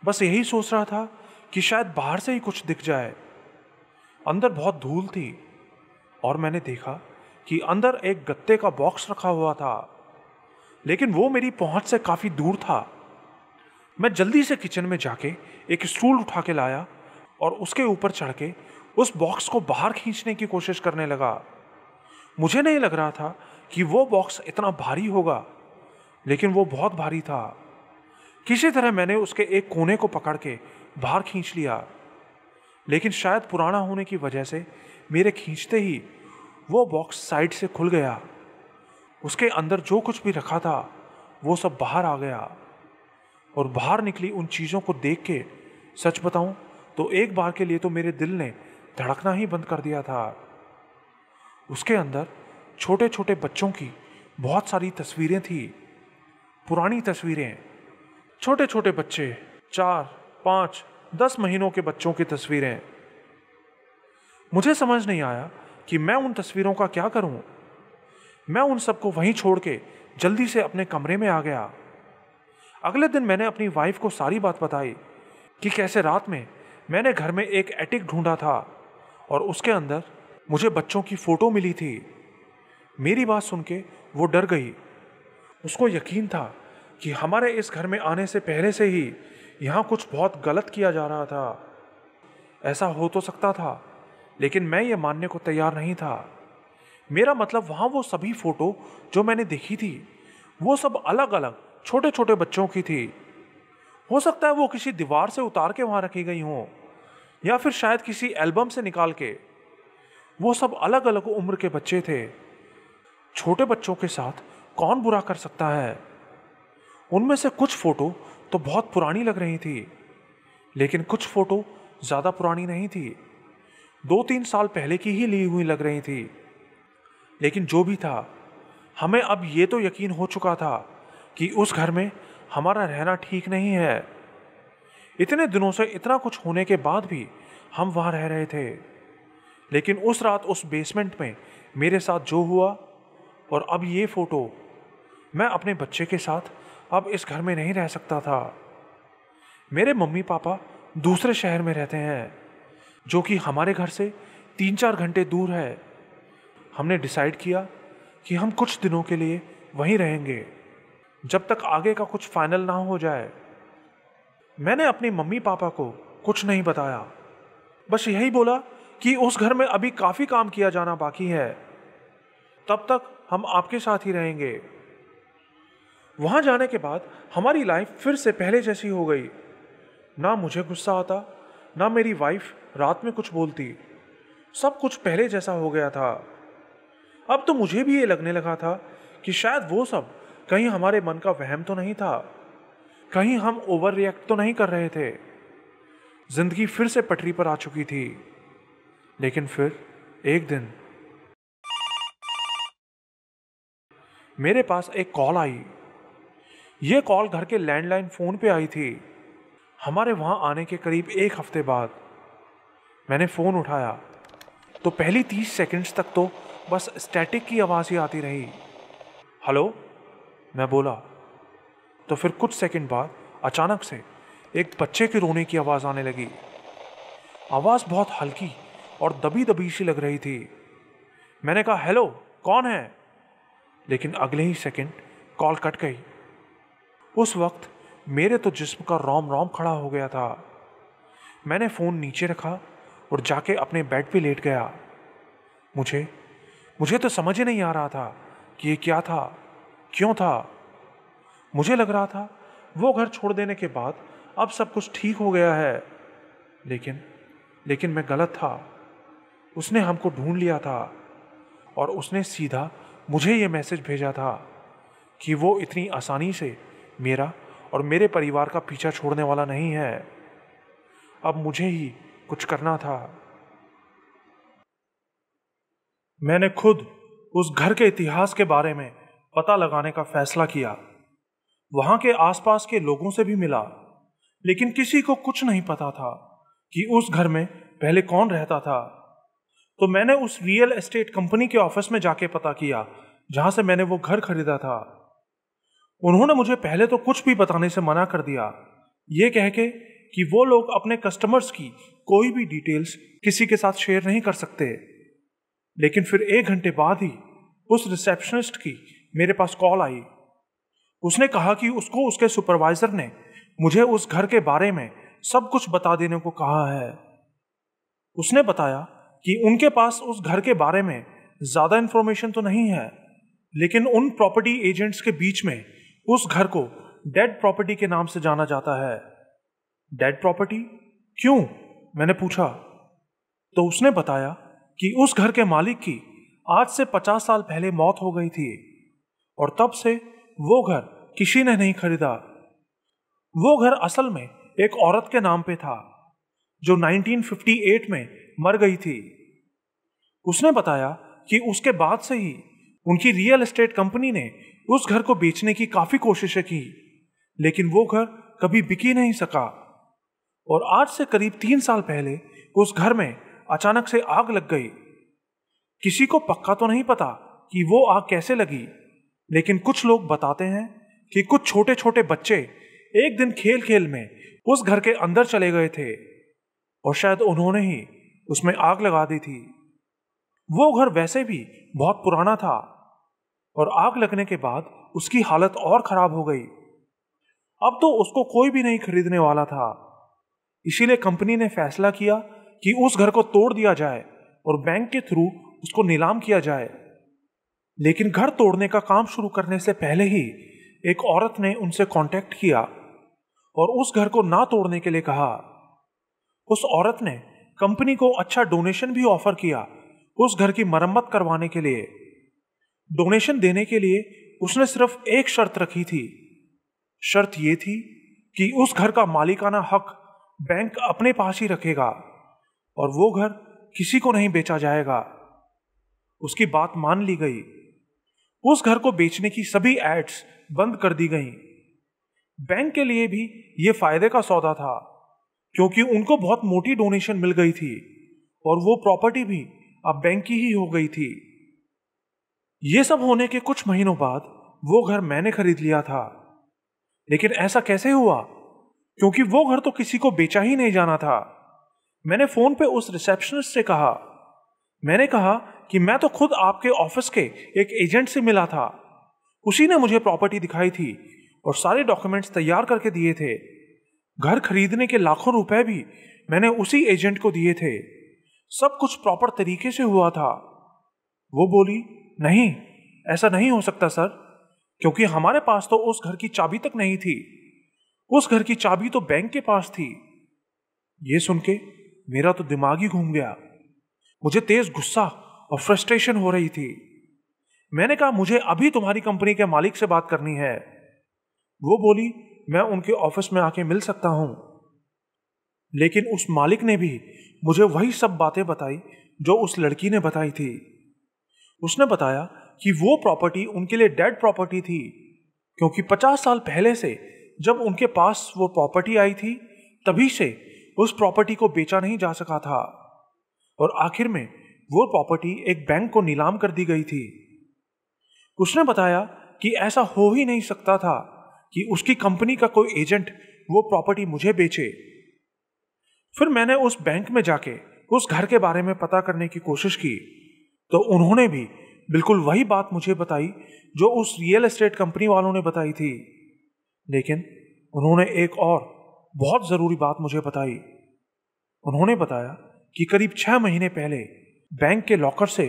बस यही सोच रहा था कि शायद बाहर से ही कुछ दिख जाए अंदर बहुत धूल थी और मैंने देखा कि अंदर एक गत्ते का बॉक्स रखा हुआ था लेकिन वो मेरी पहुंच से काफ़ी दूर था मैं जल्दी से किचन में जाके एक स्टूल उठा के लाया और उसके ऊपर चढ़ के उस बॉक्स को बाहर खींचने की कोशिश करने लगा मुझे नहीं लग रहा था कि वो बॉक्स इतना भारी होगा लेकिन वो बहुत भारी था किसी तरह मैंने उसके एक कोने को पकड़ के बाहर खींच लिया लेकिन शायद पुराना होने की वजह से मेरे खींचते ही वो बॉक्स साइड से खुल गया उसके अंदर जो कुछ भी रखा था वो सब बाहर आ गया और बाहर निकली उन चीज़ों को देख के सच बताऊं तो एक बार के लिए तो मेरे दिल ने धड़कना ही बंद कर दिया था उसके अंदर छोटे छोटे बच्चों की बहुत सारी तस्वीरें थी पुरानी तस्वीरें छोटे छोटे बच्चे चार पाँच दस महीनों के बच्चों की तस्वीरें मुझे समझ नहीं आया कि मैं उन तस्वीरों का क्या करूं। मैं उन सबको वहीं छोड़ के जल्दी से अपने कमरे में आ गया अगले दिन मैंने अपनी वाइफ को सारी बात बताई कि कैसे रात में मैंने घर में एक एटिक ढूंढा था और उसके अंदर मुझे बच्चों की फ़ोटो मिली थी मेरी बात सुन के वो डर गई उसको यकीन था कि हमारे इस घर में आने से पहले से ही यहाँ कुछ बहुत गलत किया जा रहा था ऐसा हो तो सकता था लेकिन मैं ये मानने को तैयार नहीं था मेरा मतलब वहाँ वो सभी फ़ोटो जो मैंने देखी थी वो सब अलग अलग छोटे छोटे बच्चों की थी हो सकता है वो किसी दीवार से उतार के वहाँ रखी गई हों या फिर शायद किसी एल्बम से निकाल के वो सब अलग अलग उम्र के बच्चे थे छोटे बच्चों के साथ कौन बुरा कर सकता है उनमें से कुछ फ़ोटो तो बहुत पुरानी लग रही थी लेकिन कुछ फ़ोटो ज़्यादा पुरानी नहीं थी दो तीन साल पहले की ही ली हुई लग रही थी लेकिन जो भी था हमें अब ये तो यकीन हो चुका था कि उस घर में हमारा रहना ठीक नहीं है इतने दिनों से इतना कुछ होने के बाद भी हम वहाँ रह रहे थे लेकिन उस रात उस बेसमेंट में मेरे साथ जो हुआ और अब ये फ़ोटो मैं अपने बच्चे के साथ अब इस घर में नहीं रह सकता था मेरे मम्मी पापा दूसरे शहर में रहते हैं जो कि हमारे घर से तीन चार घंटे दूर है हमने डिसाइड किया कि हम कुछ दिनों के लिए वहीं रहेंगे जब तक आगे का कुछ फाइनल ना हो जाए मैंने अपनी मम्मी पापा को कुछ नहीं बताया बस यही बोला कि उस घर में अभी काफ़ी काम किया जाना बाकी है तब तक हम आपके साथ ही रहेंगे वहाँ जाने के बाद हमारी लाइफ फिर से पहले जैसी हो गई ना मुझे गुस्सा आता ना मेरी वाइफ रात में कुछ बोलती सब कुछ पहले जैसा हो गया था अब तो मुझे भी ये लगने लगा था कि शायद वो सब कहीं हमारे मन का वहम तो नहीं था कहीं हम ओवर रिएक्ट तो नहीं कर रहे थे जिंदगी फिर से पटरी पर आ चुकी थी लेकिन फिर एक दिन मेरे पास एक कॉल आई ये कॉल घर के लैंडलाइन फ़ोन पे आई थी हमारे वहां आने के करीब एक हफ्ते बाद मैंने फ़ोन उठाया तो पहली तीस सेकंड्स तक तो बस स्टैटिक की आवाज़ ही आती रही हेलो मैं बोला तो फिर कुछ सेकंड बाद अचानक से एक बच्चे के रोने की आवाज़ आने लगी आवाज़ बहुत हल्की और दबी दबी सी लग रही थी मैंने कहा हेलो कौन है लेकिन अगले ही सेकंड कॉल कट गई उस वक्त मेरे तो जिस्म का रोम रोम खड़ा हो गया था मैंने फ़ोन नीचे रखा और जाके अपने बेड पे लेट गया मुझे मुझे तो समझ ही नहीं आ रहा था कि ये क्या था क्यों था मुझे लग रहा था वो घर छोड़ देने के बाद अब सब कुछ ठीक हो गया है लेकिन लेकिन मैं गलत था उसने हमको ढूंढ लिया था और उसने सीधा मुझे ये मैसेज भेजा था कि वो इतनी आसानी से मेरा और मेरे परिवार का पीछा छोड़ने वाला नहीं है अब मुझे ही कुछ करना था मैंने खुद उस घर के इतिहास के बारे में पता लगाने का फैसला किया वहां के आसपास के लोगों से भी मिला लेकिन किसी को कुछ नहीं पता था कि उस घर में पहले कौन रहता था तो मैंने उस रियल एस्टेट कंपनी के ऑफिस में जाके पता किया जहां से मैंने वो घर खरीदा था उन्होंने मुझे पहले तो कुछ भी बताने से मना कर दिया ये कह के कि वो लोग अपने कस्टमर्स की कोई भी डिटेल्स किसी के साथ शेयर नहीं कर सकते लेकिन फिर एक घंटे बाद ही उस रिसेप्शनिस्ट की मेरे पास कॉल आई उसने कहा कि उसको उसके सुपरवाइजर ने मुझे उस घर के बारे में सब कुछ बता देने को कहा है उसने बताया कि उनके पास उस घर के बारे में ज़्यादा इंफॉर्मेशन तो नहीं है लेकिन उन प्रॉपर्टी एजेंट्स के बीच में उस घर को डेड प्रॉपर्टी के नाम से जाना जाता है डेड प्रॉपर्टी क्यों मैंने पूछा तो उसने बताया कि उस घर के मालिक की आज से पचास साल पहले मौत हो गई थी और तब से वो घर किसी ने नहीं खरीदा वो घर असल में एक औरत के नाम पे था जो 1958 में मर गई थी उसने बताया कि उसके बाद से ही उनकी रियल एस्टेट कंपनी ने उस घर को बेचने की काफी कोशिशें की लेकिन वो घर कभी बिकी नहीं सका और आज से करीब तीन साल पहले उस घर में अचानक से आग लग गई किसी को पक्का तो नहीं पता कि वो आग कैसे लगी लेकिन कुछ लोग बताते हैं कि कुछ छोटे छोटे बच्चे एक दिन खेल खेल में उस घर के अंदर चले गए थे और शायद उन्होंने ही उसमें आग लगा दी थी वो घर वैसे भी बहुत पुराना था और आग लगने के बाद उसकी हालत और खराब हो गई अब तो उसको कोई भी नहीं खरीदने वाला था इसीलिए कंपनी ने फैसला किया कि उस घर को तोड़ दिया जाए और बैंक के थ्रू उसको नीलाम किया जाए लेकिन घर तोड़ने का काम शुरू करने से पहले ही एक औरत ने उनसे कांटेक्ट किया और उस घर को ना तोड़ने के लिए कहा उस औरत ने कंपनी को अच्छा डोनेशन भी ऑफर किया उस घर की मरम्मत करवाने के लिए डोनेशन देने के लिए उसने सिर्फ एक शर्त रखी थी शर्त यह थी कि उस घर का मालिकाना हक बैंक अपने पास ही रखेगा और वो घर किसी को नहीं बेचा जाएगा उसकी बात मान ली गई उस घर को बेचने की सभी एड्स बंद कर दी गई बैंक के लिए भी ये फायदे का सौदा था क्योंकि उनको बहुत मोटी डोनेशन मिल गई थी और वो प्रॉपर्टी भी अब बैंक की ही हो गई थी ये सब होने के कुछ महीनों बाद वो घर मैंने खरीद लिया था लेकिन ऐसा कैसे हुआ क्योंकि वो घर तो किसी को बेचा ही नहीं जाना था मैंने फोन पे उस रिसेप्शनिस्ट से कहा मैंने कहा कि मैं तो खुद आपके ऑफिस के एक एजेंट से मिला था उसी ने मुझे प्रॉपर्टी दिखाई थी और सारे डॉक्यूमेंट्स तैयार करके दिए थे घर खरीदने के लाखों रुपए भी मैंने उसी एजेंट को दिए थे सब कुछ प्रॉपर तरीके से हुआ था वो बोली नहीं ऐसा नहीं हो सकता सर क्योंकि हमारे पास तो उस घर की चाबी तक नहीं थी उस घर की चाबी तो बैंक के पास थी ये सुन के मेरा तो दिमाग ही घूम गया मुझे तेज गुस्सा और फ्रस्ट्रेशन हो रही थी मैंने कहा मुझे अभी तुम्हारी कंपनी के मालिक से बात करनी है वो बोली मैं उनके ऑफिस में आके मिल सकता हूं लेकिन उस मालिक ने भी मुझे वही सब बातें बताई जो उस लड़की ने बताई थी उसने बताया कि वो प्रॉपर्टी उनके लिए डेड प्रॉपर्टी थी क्योंकि पचास साल पहले से जब उनके पास वो प्रॉपर्टी आई थी तभी से उस प्रॉपर्टी को बेचा नहीं जा सका था और आखिर में वो प्रॉपर्टी एक बैंक को नीलाम कर दी गई थी उसने बताया कि ऐसा हो ही नहीं सकता था कि उसकी कंपनी का कोई एजेंट वो प्रॉपर्टी मुझे बेचे फिर मैंने उस बैंक में जाके उस घर के बारे में पता करने की कोशिश की तो उन्होंने भी बिल्कुल वही बात मुझे बताई जो उस रियल एस्टेट कंपनी वालों ने बताई थी लेकिन उन्होंने एक और बहुत ज़रूरी बात मुझे बताई उन्होंने बताया कि करीब छह महीने पहले बैंक के लॉकर से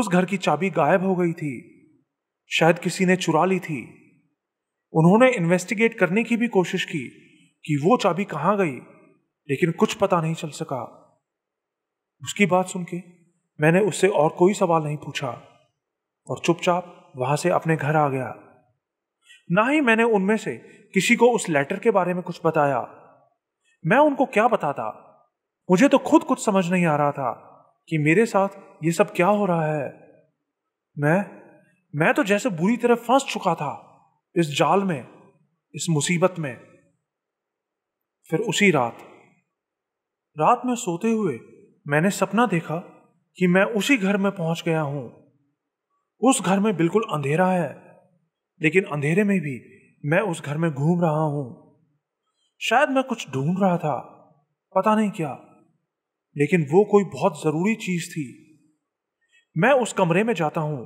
उस घर की चाबी गायब हो गई थी शायद किसी ने चुरा ली थी उन्होंने इन्वेस्टिगेट करने की भी कोशिश की कि वो चाबी कहाँ गई लेकिन कुछ पता नहीं चल सका उसकी बात सुन के मैंने उससे और कोई सवाल नहीं पूछा और चुपचाप वहां से अपने घर आ गया ना ही मैंने उनमें से किसी को उस लेटर के बारे में कुछ बताया मैं उनको क्या बताता मुझे तो खुद कुछ समझ नहीं आ रहा था कि मेरे साथ ये सब क्या हो रहा है मैं मैं तो जैसे बुरी तरह फंस चुका था इस जाल में इस मुसीबत में फिर उसी रात रात में सोते हुए मैंने सपना देखा कि मैं उसी घर में पहुंच गया हूं उस घर में बिल्कुल अंधेरा है लेकिन अंधेरे में भी मैं उस घर में घूम रहा हूं शायद मैं कुछ ढूंढ रहा था पता नहीं क्या लेकिन वो कोई बहुत जरूरी चीज थी मैं उस कमरे में जाता हूं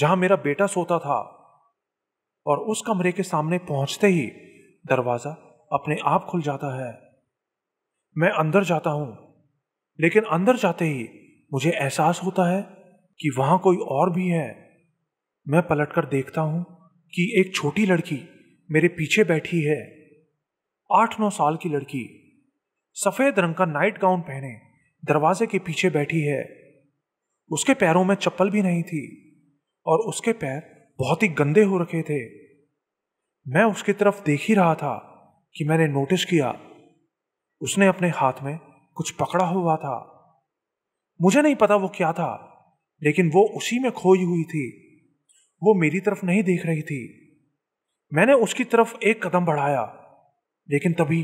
जहां मेरा बेटा सोता था और उस कमरे के सामने पहुंचते ही दरवाजा अपने आप खुल जाता है मैं अंदर जाता हूं लेकिन अंदर जाते ही मुझे एहसास होता है कि वहां कोई और भी है मैं पलटकर देखता हूं कि एक छोटी लड़की मेरे पीछे बैठी है आठ नौ साल की लड़की सफेद रंग का नाइट गाउन पहने दरवाजे के पीछे बैठी है उसके पैरों में चप्पल भी नहीं थी और उसके पैर बहुत ही गंदे हो रखे थे मैं उसकी तरफ देख ही रहा था कि मैंने नोटिस किया उसने अपने हाथ में कुछ पकड़ा हुआ था मुझे नहीं पता वो क्या था लेकिन वो उसी में खोई हुई थी वो मेरी तरफ नहीं देख रही थी मैंने उसकी तरफ एक कदम बढ़ाया लेकिन तभी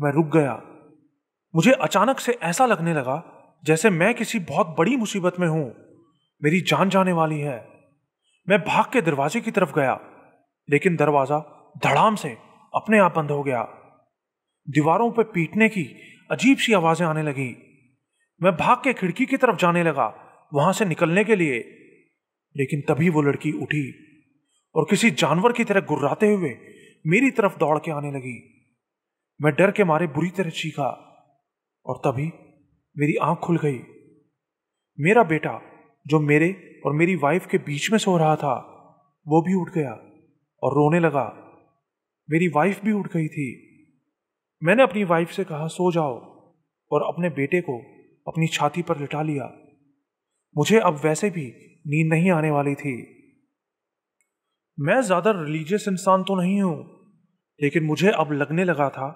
मैं रुक गया मुझे अचानक से ऐसा लगने लगा जैसे मैं किसी बहुत बड़ी मुसीबत में हूं मेरी जान जाने वाली है मैं भाग के दरवाजे की तरफ गया लेकिन दरवाजा धड़ाम से अपने आप बंद हो गया दीवारों पर पीटने की अजीब सी आवाजें आने लगी मैं भाग के खिड़की की तरफ जाने लगा वहां से निकलने के लिए लेकिन तभी वो लड़की उठी और किसी जानवर की तरह गुर्राते हुए मेरी तरफ दौड़ के आने लगी मैं डर के मारे बुरी तरह चीखा और तभी मेरी आंख खुल गई मेरा बेटा जो मेरे और मेरी वाइफ के बीच में सो रहा था वो भी उठ गया और रोने लगा मेरी वाइफ भी उठ गई थी मैंने अपनी वाइफ से कहा सो जाओ और अपने बेटे को अपनी छाती पर लिटा लिया मुझे अब वैसे भी नींद नहीं आने वाली थी मैं ज़्यादा रिलीजियस इंसान तो नहीं हूं लेकिन मुझे अब लगने लगा था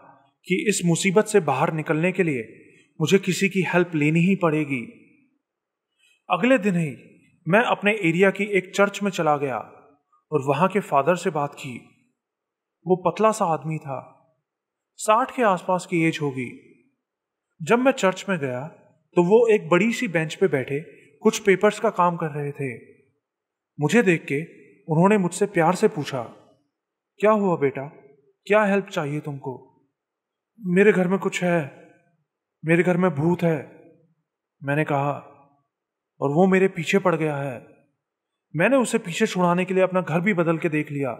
कि इस मुसीबत से बाहर निकलने के लिए मुझे किसी की हेल्प लेनी ही पड़ेगी अगले दिन ही मैं अपने एरिया की एक चर्च में चला गया और वहां के फादर से बात की वो पतला सा आदमी था साठ के आसपास की एज होगी जब मैं चर्च में गया तो वो एक बड़ी सी बेंच पे बैठे कुछ पेपर्स का काम कर रहे थे मुझे देख के उन्होंने मुझसे प्यार से पूछा क्या हुआ बेटा क्या हेल्प चाहिए तुमको मेरे घर में कुछ है मेरे घर में भूत है मैंने कहा और वो मेरे पीछे पड़ गया है मैंने उसे पीछे छुड़ाने के लिए अपना घर भी बदल के देख लिया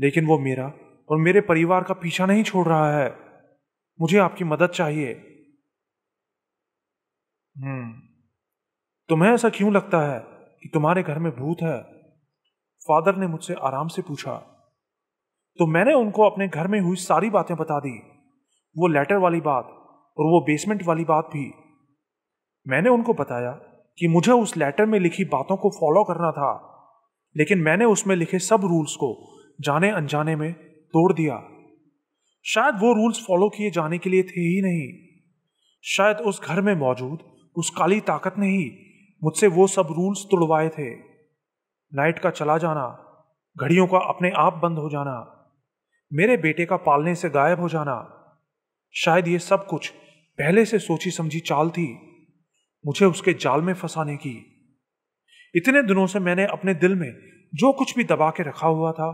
लेकिन वो मेरा और मेरे परिवार का पीछा नहीं छोड़ रहा है मुझे आपकी मदद चाहिए हम्म तुम्हें ऐसा क्यों लगता है कि तुम्हारे घर में भूत है फादर ने मुझसे आराम से पूछा तो मैंने उनको अपने घर में हुई सारी बातें बता दी वो लेटर वाली बात और वो बेसमेंट वाली बात भी मैंने उनको बताया कि मुझे उस लेटर में लिखी बातों को फॉलो करना था लेकिन मैंने उसमें लिखे सब रूल्स को जाने अनजाने में तोड़ दिया शायद वो रूल्स फॉलो किए जाने के लिए थे ही नहीं शायद उस घर में मौजूद उस काली ताकत ने ही मुझसे वो सब रूल्स तुड़वाए थे लाइट का चला जाना घड़ियों का अपने आप बंद हो जाना मेरे बेटे का पालने से गायब हो जाना शायद ये सब कुछ पहले से सोची समझी चाल थी मुझे उसके जाल में फंसाने की इतने दिनों से मैंने अपने दिल में जो कुछ भी दबा के रखा हुआ था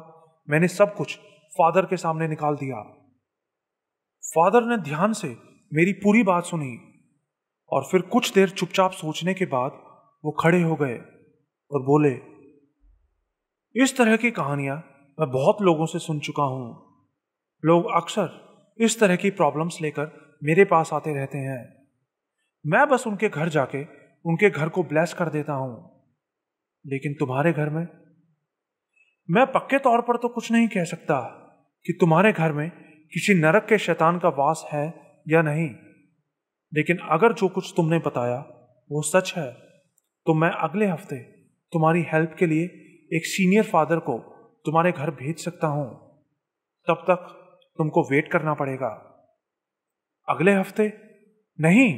मैंने सब कुछ फादर के सामने निकाल दिया फादर ने ध्यान से मेरी पूरी बात सुनी और फिर कुछ देर चुपचाप सोचने के बाद वो खड़े हो गए और बोले इस तरह की कहानियां मैं बहुत लोगों से सुन चुका हूं लोग अक्सर इस तरह की प्रॉब्लम्स लेकर मेरे पास आते रहते हैं मैं बस उनके घर जाके उनके घर को ब्लेस कर देता हूं लेकिन तुम्हारे घर में मैं पक्के तौर पर तो कुछ नहीं कह सकता कि तुम्हारे घर में किसी नरक के शैतान का वास है या नहीं लेकिन अगर जो कुछ तुमने बताया वो सच है तो मैं अगले हफ्ते तुम्हारी हेल्प के लिए एक सीनियर फादर को तुम्हारे घर भेज सकता हूं तब तक तुमको वेट करना पड़ेगा अगले हफ्ते नहीं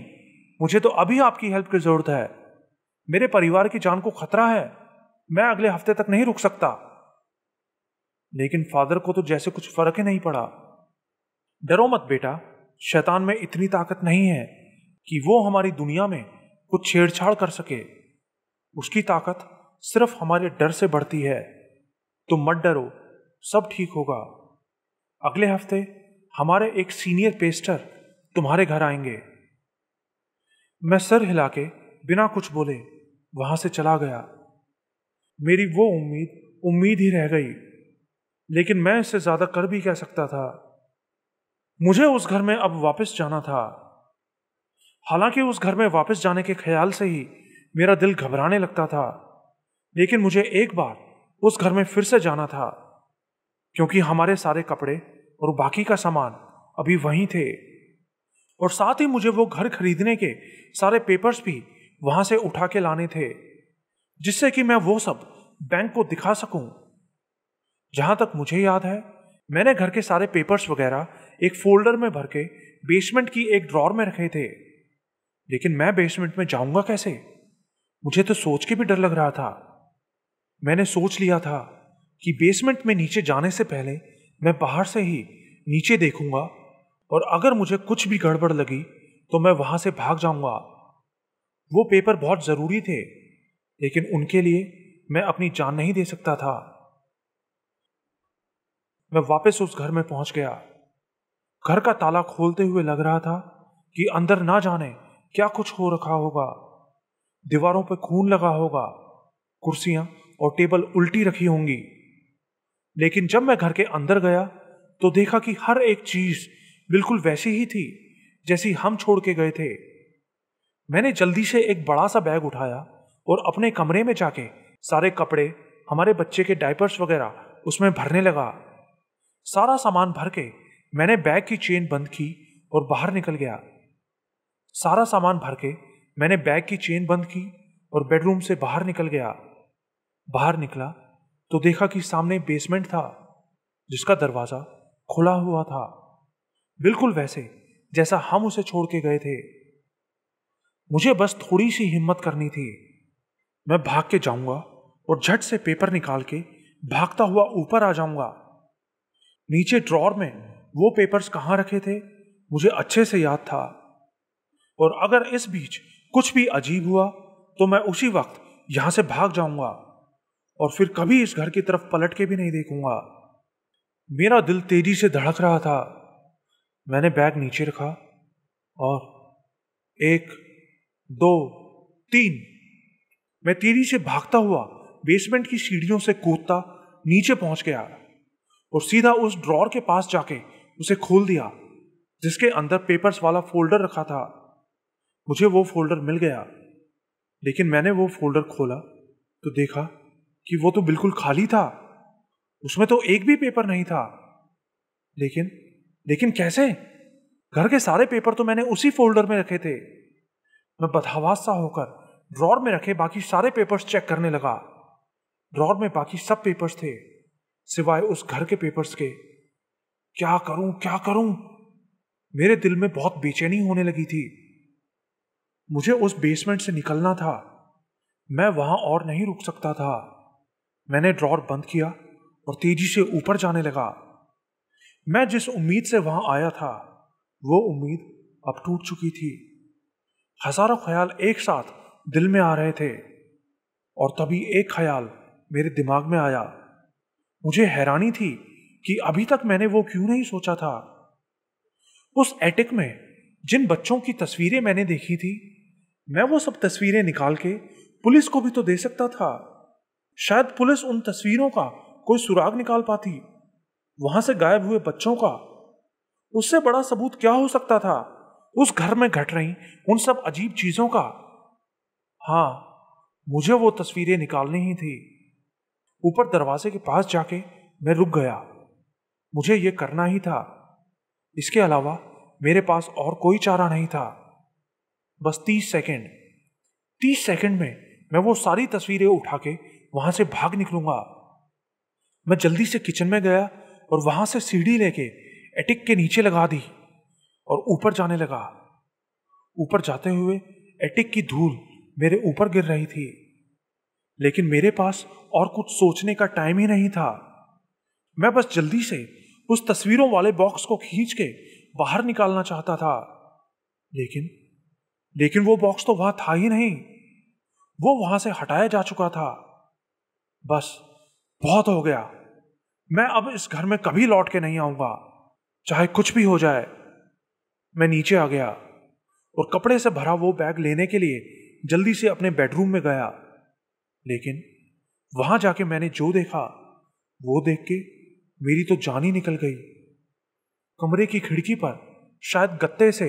मुझे तो अभी आपकी हेल्प की जरूरत है मेरे परिवार की जान को खतरा है मैं अगले हफ्ते तक नहीं रुक सकता लेकिन फादर को तो जैसे कुछ फर्क ही नहीं पड़ा डरो मत बेटा शैतान में इतनी ताकत नहीं है कि वो हमारी दुनिया में कुछ छेड़छाड़ कर सके उसकी ताकत सिर्फ हमारे डर से बढ़ती है तुम मत डरो सब ठीक होगा अगले हफ्ते हमारे एक सीनियर पेस्टर तुम्हारे घर आएंगे मैं सर हिला के बिना कुछ बोले वहां से चला गया मेरी वो उम्मीद उम्मीद ही रह गई लेकिन मैं इससे ज्यादा कर भी कह सकता था मुझे उस घर में अब वापस जाना था हालांकि उस घर में वापस जाने के ख्याल से ही मेरा दिल घबराने लगता था लेकिन मुझे एक बार उस घर में फिर से जाना था क्योंकि हमारे सारे कपड़े और बाकी का सामान अभी वहीं थे और साथ ही मुझे वो घर खरीदने के सारे पेपर्स भी वहां से उठा के लाने थे जिससे कि मैं वो सब बैंक को दिखा सकूं जहां तक मुझे याद है मैंने घर के सारे पेपर्स वगैरह एक फोल्डर में भर के बेसमेंट की एक ड्रॉर में रखे थे लेकिन मैं बेसमेंट में जाऊंगा कैसे मुझे तो सोच के भी डर लग रहा था मैंने सोच लिया था कि बेसमेंट में नीचे जाने से पहले मैं बाहर से ही नीचे देखूंगा और अगर मुझे कुछ भी गड़बड़ लगी तो मैं वहां से भाग जाऊंगा वो पेपर बहुत ज़रूरी थे लेकिन उनके लिए मैं अपनी जान नहीं दे सकता था मैं वापस उस घर में पहुंच गया घर का ताला खोलते हुए लग रहा था कि अंदर ना जाने क्या कुछ हो रखा होगा दीवारों पर खून लगा होगा कुर्सियां और टेबल उल्टी रखी होंगी लेकिन जब मैं घर के अंदर गया तो देखा कि हर एक चीज बिल्कुल वैसी ही थी जैसी हम छोड़ के गए थे मैंने जल्दी से एक बड़ा सा बैग उठाया और अपने कमरे में जाके सारे कपड़े हमारे बच्चे के डायपर्स वगैरह उसमें भरने लगा सारा सामान भर के मैंने बैग की चेन बंद की और बाहर निकल गया सारा सामान भर के मैंने बैग की चेन बंद की और बेडरूम से बाहर निकल गया बाहर निकला तो देखा कि सामने बेसमेंट था जिसका दरवाज़ा खुला हुआ था बिल्कुल वैसे जैसा हम उसे छोड़ के गए थे मुझे बस थोड़ी सी हिम्मत करनी थी मैं भाग के जाऊंगा और झट से पेपर निकाल के भागता हुआ ऊपर आ जाऊंगा नीचे ड्रॉर में वो पेपर्स कहाँ रखे थे मुझे अच्छे से याद था और अगर इस बीच कुछ भी अजीब हुआ तो मैं उसी वक्त यहां से भाग जाऊंगा और फिर कभी इस घर की तरफ पलट के भी नहीं देखूंगा मेरा दिल तेजी से धड़क रहा था मैंने बैग नीचे रखा और एक दो तीन मैं तेजी से भागता हुआ बेसमेंट की सीढ़ियों से कूदता नीचे पहुंच गया और सीधा उस ड्रॉर के पास जाके उसे खोल दिया जिसके अंदर पेपर्स वाला फोल्डर रखा था मुझे वो फोल्डर मिल गया लेकिन मैंने वो फोल्डर खोला तो देखा कि वो तो बिल्कुल खाली था उसमें तो एक भी पेपर नहीं था लेकिन लेकिन कैसे घर के सारे पेपर तो मैंने उसी फोल्डर में रखे थे मैं बदहवास सा होकर ड्रॉर में रखे बाकी सारे पेपर्स चेक करने लगा ड्रॉर में बाकी सब पेपर्स थे सिवाय उस घर के पेपर्स के क्या करूं क्या करूं मेरे दिल में बहुत बेचैनी होने लगी थी मुझे उस बेसमेंट से निकलना था मैं वहां और नहीं रुक सकता था मैंने ड्रॉर बंद किया और तेजी से ऊपर जाने लगा मैं जिस उम्मीद से वहां आया था वो उम्मीद अब टूट चुकी थी हजारों ख्याल एक साथ दिल में आ रहे थे और तभी एक ख्याल मेरे दिमाग में आया मुझे हैरानी थी कि अभी तक मैंने वो क्यों नहीं सोचा था उस एटिक में जिन बच्चों की तस्वीरें मैंने देखी थी मैं वो सब तस्वीरें निकाल के पुलिस को भी तो दे सकता था शायद पुलिस उन तस्वीरों का कोई सुराग निकाल पाती वहां से गायब हुए बच्चों का उससे बड़ा सबूत क्या हो सकता था उस घर में घट रही उन सब अजीब चीजों का हाँ मुझे वो तस्वीरें निकालनी ही थी ऊपर दरवाजे के पास जाके मैं रुक गया मुझे ये करना ही था इसके अलावा मेरे पास और कोई चारा नहीं था बस तीस सेकेंड तीस सेकेंड में मैं वो सारी तस्वीरें उठा के वहां से भाग निकलूंगा मैं जल्दी से किचन में गया और वहां से सीढ़ी लेके एटिक के नीचे लगा दी और ऊपर जाने लगा ऊपर जाते हुए एटिक की धूल मेरे ऊपर गिर रही थी लेकिन मेरे पास और कुछ सोचने का टाइम ही नहीं था मैं बस जल्दी से उस तस्वीरों वाले बॉक्स को खींच के बाहर निकालना चाहता था लेकिन लेकिन वो बॉक्स तो वहां था ही नहीं वो वहां से हटाया जा चुका था बस बहुत हो गया मैं अब इस घर में कभी लौट के नहीं आऊंगा चाहे कुछ भी हो जाए मैं नीचे आ गया और कपड़े से भरा वो बैग लेने के लिए जल्दी से अपने बेडरूम में गया लेकिन वहां जाके मैंने जो देखा वो देख के मेरी तो जान ही निकल गई कमरे की खिड़की पर शायद गत्ते से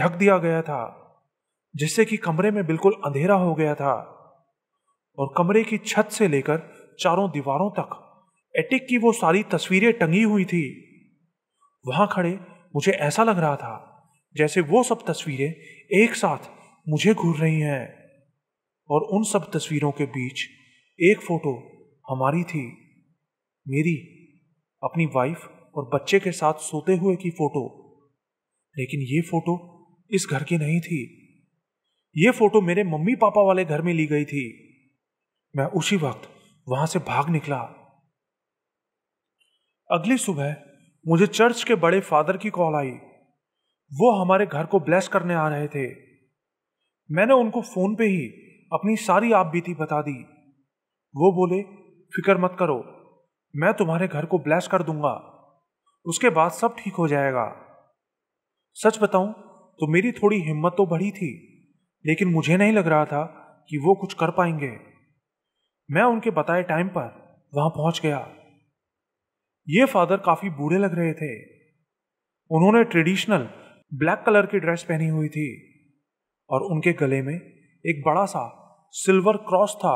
ढक दिया गया था जिससे कि कमरे में बिल्कुल अंधेरा हो गया था और कमरे की छत से लेकर चारों दीवारों तक एटिक की वो सारी तस्वीरें टंगी हुई थी वहां खड़े मुझे ऐसा लग रहा था जैसे वो सब तस्वीरें एक साथ मुझे घूर रही हैं और उन सब तस्वीरों के बीच एक फोटो हमारी थी मेरी अपनी वाइफ और बच्चे के साथ सोते हुए की फोटो लेकिन ये फोटो इस घर की नहीं थी ये फोटो मेरे मम्मी पापा वाले घर में ली गई थी मैं उसी वक्त वहां से भाग निकला अगली सुबह मुझे चर्च के बड़े फादर की कॉल आई वो हमारे घर को ब्लेस करने आ रहे थे मैंने उनको फोन पे ही अपनी सारी आप बीती बता दी वो बोले फिक्र मत करो मैं तुम्हारे घर को ब्लेस कर दूंगा उसके बाद सब ठीक हो जाएगा सच बताऊं तो मेरी थोड़ी हिम्मत तो बढ़ी थी लेकिन मुझे नहीं लग रहा था कि वो कुछ कर पाएंगे मैं उनके बताए टाइम पर वहां पहुंच गया ये फादर काफी बूढ़े लग रहे थे उन्होंने ट्रेडिशनल ब्लैक कलर की ड्रेस पहनी हुई थी और उनके गले में एक बड़ा सा सिल्वर क्रॉस था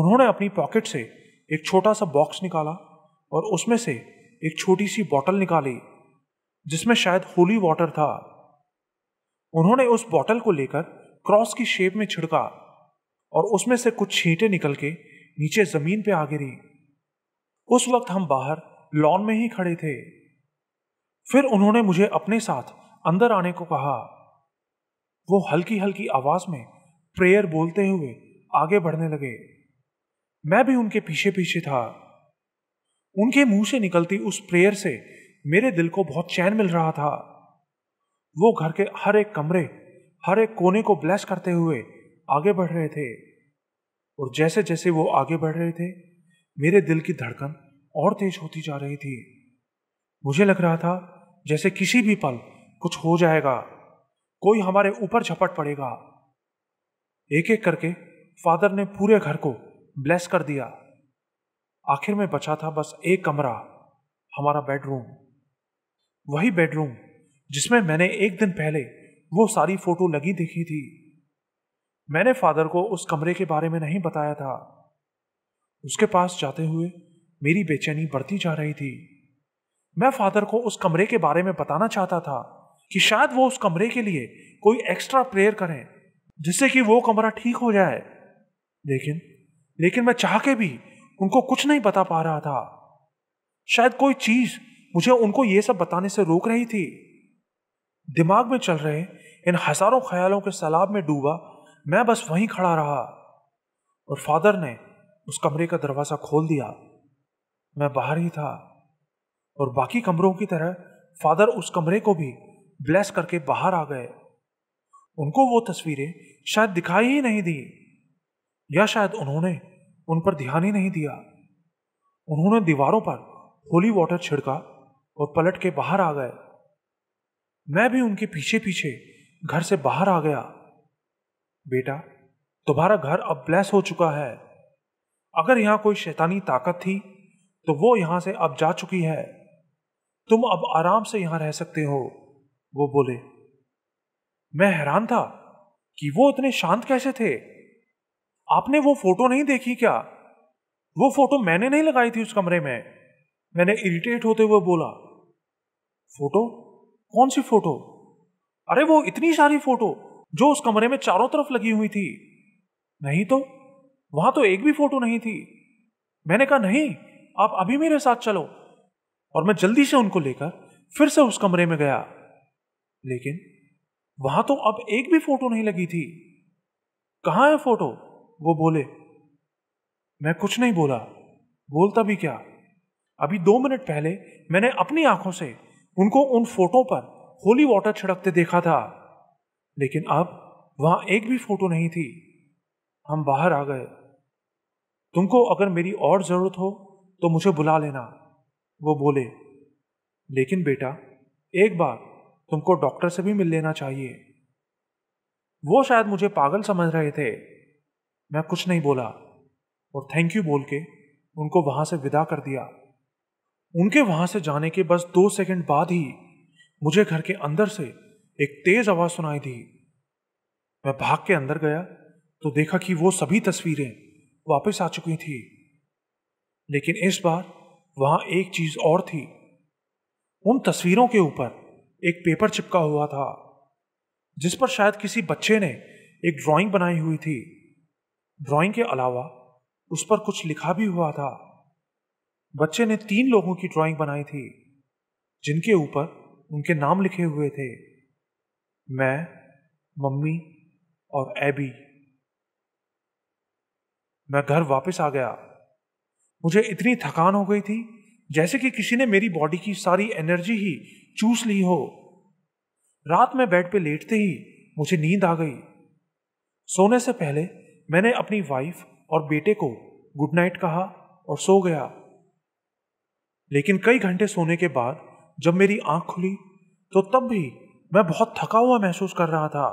उन्होंने अपनी पॉकेट से एक छोटा सा बॉक्स निकाला और उसमें से एक छोटी सी बॉटल निकाली जिसमें शायद होली वाटर था उन्होंने उस बॉटल को लेकर क्रॉस की शेप में छिड़का और उसमें से कुछ छींटे निकल के नीचे जमीन पे आ गिरी उस वक्त हम बाहर लॉन में ही खड़े थे फिर उन्होंने मुझे अपने साथ अंदर आने को कहा वो हल्की हल्की आवाज में प्रेयर बोलते हुए आगे बढ़ने लगे मैं भी उनके पीछे पीछे था उनके मुंह से निकलती उस प्रेयर से मेरे दिल को बहुत चैन मिल रहा था वो घर के हर एक कमरे हर एक कोने को ब्लेस करते हुए आगे बढ़ रहे थे और जैसे जैसे वो आगे बढ़ रहे थे मेरे दिल की धड़कन और तेज होती जा रही थी मुझे लग रहा था जैसे किसी भी पल कुछ हो जाएगा कोई हमारे ऊपर झपट पड़ेगा एक एक करके फादर ने पूरे घर को ब्लेस कर दिया आखिर में बचा था बस एक कमरा हमारा बेडरूम वही बेडरूम जिसमें मैंने एक दिन पहले वो सारी फोटो लगी देखी थी मैंने फादर को उस कमरे के बारे में नहीं बताया था उसके पास जाते हुए मेरी बेचैनी बढ़ती जा रही थी मैं फादर को उस कमरे के बारे में बताना चाहता था कि शायद वो उस कमरे के लिए कोई एक्स्ट्रा प्रेयर करें जिससे कि वो कमरा ठीक हो जाए लेकिन लेकिन मैं चाह के भी उनको कुछ नहीं बता पा रहा था शायद कोई चीज मुझे उनको ये सब बताने से रोक रही थी दिमाग में चल रहे इन हजारों ख्यालों के सैलाब में डूबा मैं बस वहीं खड़ा रहा और फादर ने उस कमरे का दरवाज़ा खोल दिया मैं बाहर ही था और बाकी कमरों की तरह फादर उस कमरे को भी ब्लेस करके बाहर आ गए उनको वो तस्वीरें शायद दिखाई ही नहीं दी या शायद उन्होंने उन पर ध्यान ही नहीं दिया उन्होंने दीवारों पर होली वाटर छिड़का और पलट के बाहर आ गए मैं भी उनके पीछे पीछे घर से बाहर आ गया बेटा तुम्हारा घर अब ब्लेस हो चुका है अगर यहां कोई शैतानी ताकत थी तो वो यहां से अब जा चुकी है तुम अब आराम से यहां रह सकते हो वो बोले मैं हैरान था कि वो इतने शांत कैसे थे आपने वो फोटो नहीं देखी क्या वो फोटो मैंने नहीं लगाई थी उस कमरे में मैंने इरिटेट होते हुए बोला फोटो कौन सी फोटो अरे वो इतनी सारी फोटो जो उस कमरे में चारों तरफ लगी हुई थी नहीं तो वहां तो एक भी फोटो नहीं थी मैंने कहा नहीं आप अभी मेरे साथ चलो और मैं जल्दी से उनको लेकर फिर से उस कमरे में गया लेकिन वहां तो अब एक भी फोटो नहीं लगी थी कहाँ है फोटो वो बोले मैं कुछ नहीं बोला बोलता भी क्या अभी दो मिनट पहले मैंने अपनी आंखों से उनको उन फोटो पर होली वाटर छिड़कते देखा था लेकिन अब वहां एक भी फोटो नहीं थी हम बाहर आ गए तुमको अगर मेरी और जरूरत हो तो मुझे बुला लेना वो बोले लेकिन बेटा एक बार तुमको डॉक्टर से भी मिल लेना चाहिए वो शायद मुझे पागल समझ रहे थे मैं कुछ नहीं बोला और थैंक यू बोल के उनको वहां से विदा कर दिया उनके वहां से जाने के बस दो सेकंड बाद ही मुझे घर के अंदर से एक तेज आवाज सुनाई दी मैं भाग के अंदर गया तो देखा कि वो सभी तस्वीरें वापस आ चुकी थी लेकिन इस बार वहां एक चीज और थी उन तस्वीरों के ऊपर एक पेपर चिपका हुआ था जिस पर शायद किसी बच्चे ने एक ड्राइंग बनाई हुई थी ड्राइंग के अलावा उस पर कुछ लिखा भी हुआ था बच्चे ने तीन लोगों की ड्राइंग बनाई थी जिनके ऊपर उनके नाम लिखे हुए थे मैं मम्मी और एबी मैं घर वापस आ गया मुझे इतनी थकान हो गई थी जैसे कि किसी ने मेरी बॉडी की सारी एनर्जी ही चूस ली हो रात में बेड पे लेटते ही मुझे नींद आ गई सोने से पहले मैंने अपनी वाइफ और बेटे को गुड नाइट कहा और सो गया लेकिन कई घंटे सोने के बाद जब मेरी आंख खुली तो तब भी मैं बहुत थका हुआ महसूस कर रहा था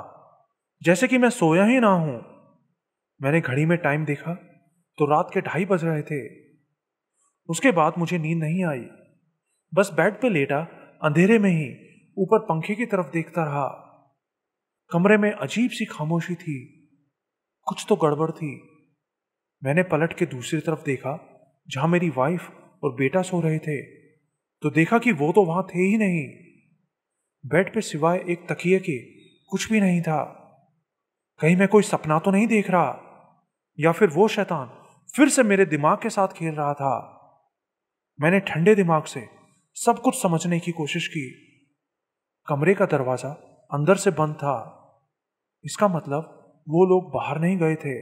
जैसे कि मैं सोया ही ना हूं मैंने घड़ी में टाइम देखा तो रात के ढाई बज रहे थे उसके बाद मुझे नींद नहीं आई बस बेड पे लेटा अंधेरे में ही ऊपर पंखे की तरफ देखता रहा कमरे में अजीब सी खामोशी थी कुछ तो गड़बड़ थी मैंने पलट के दूसरी तरफ देखा जहां मेरी वाइफ और बेटा सो रहे थे तो देखा कि वो तो वहां थे ही नहीं बेड पे सिवाय एक तकिए के कुछ भी नहीं था कहीं मैं कोई सपना तो नहीं देख रहा या फिर वो शैतान फिर से मेरे दिमाग के साथ खेल रहा था मैंने ठंडे दिमाग से सब कुछ समझने की कोशिश की कमरे का दरवाजा अंदर से बंद था इसका मतलब वो लोग बाहर नहीं गए थे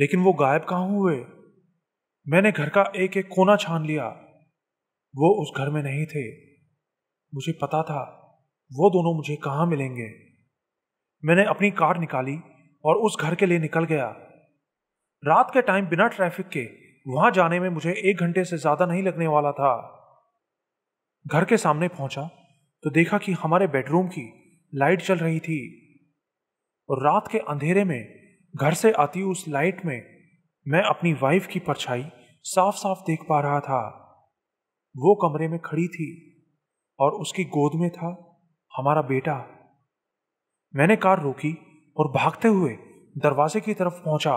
लेकिन वो गायब कहाँ हुए मैंने घर का एक एक कोना छान लिया वो उस घर में नहीं थे मुझे पता था वो दोनों मुझे कहाँ मिलेंगे मैंने अपनी कार निकाली और उस घर के लिए निकल गया रात के टाइम बिना ट्रैफिक के वहां जाने में मुझे एक घंटे से ज्यादा नहीं लगने वाला था घर के सामने पहुंचा तो देखा कि हमारे बेडरूम की लाइट चल रही थी और रात के अंधेरे में घर से आती उस लाइट में मैं अपनी वाइफ की परछाई साफ साफ देख पा रहा था वो कमरे में खड़ी थी और उसकी गोद में था हमारा बेटा मैंने कार रोकी और भागते हुए दरवाजे की तरफ पहुंचा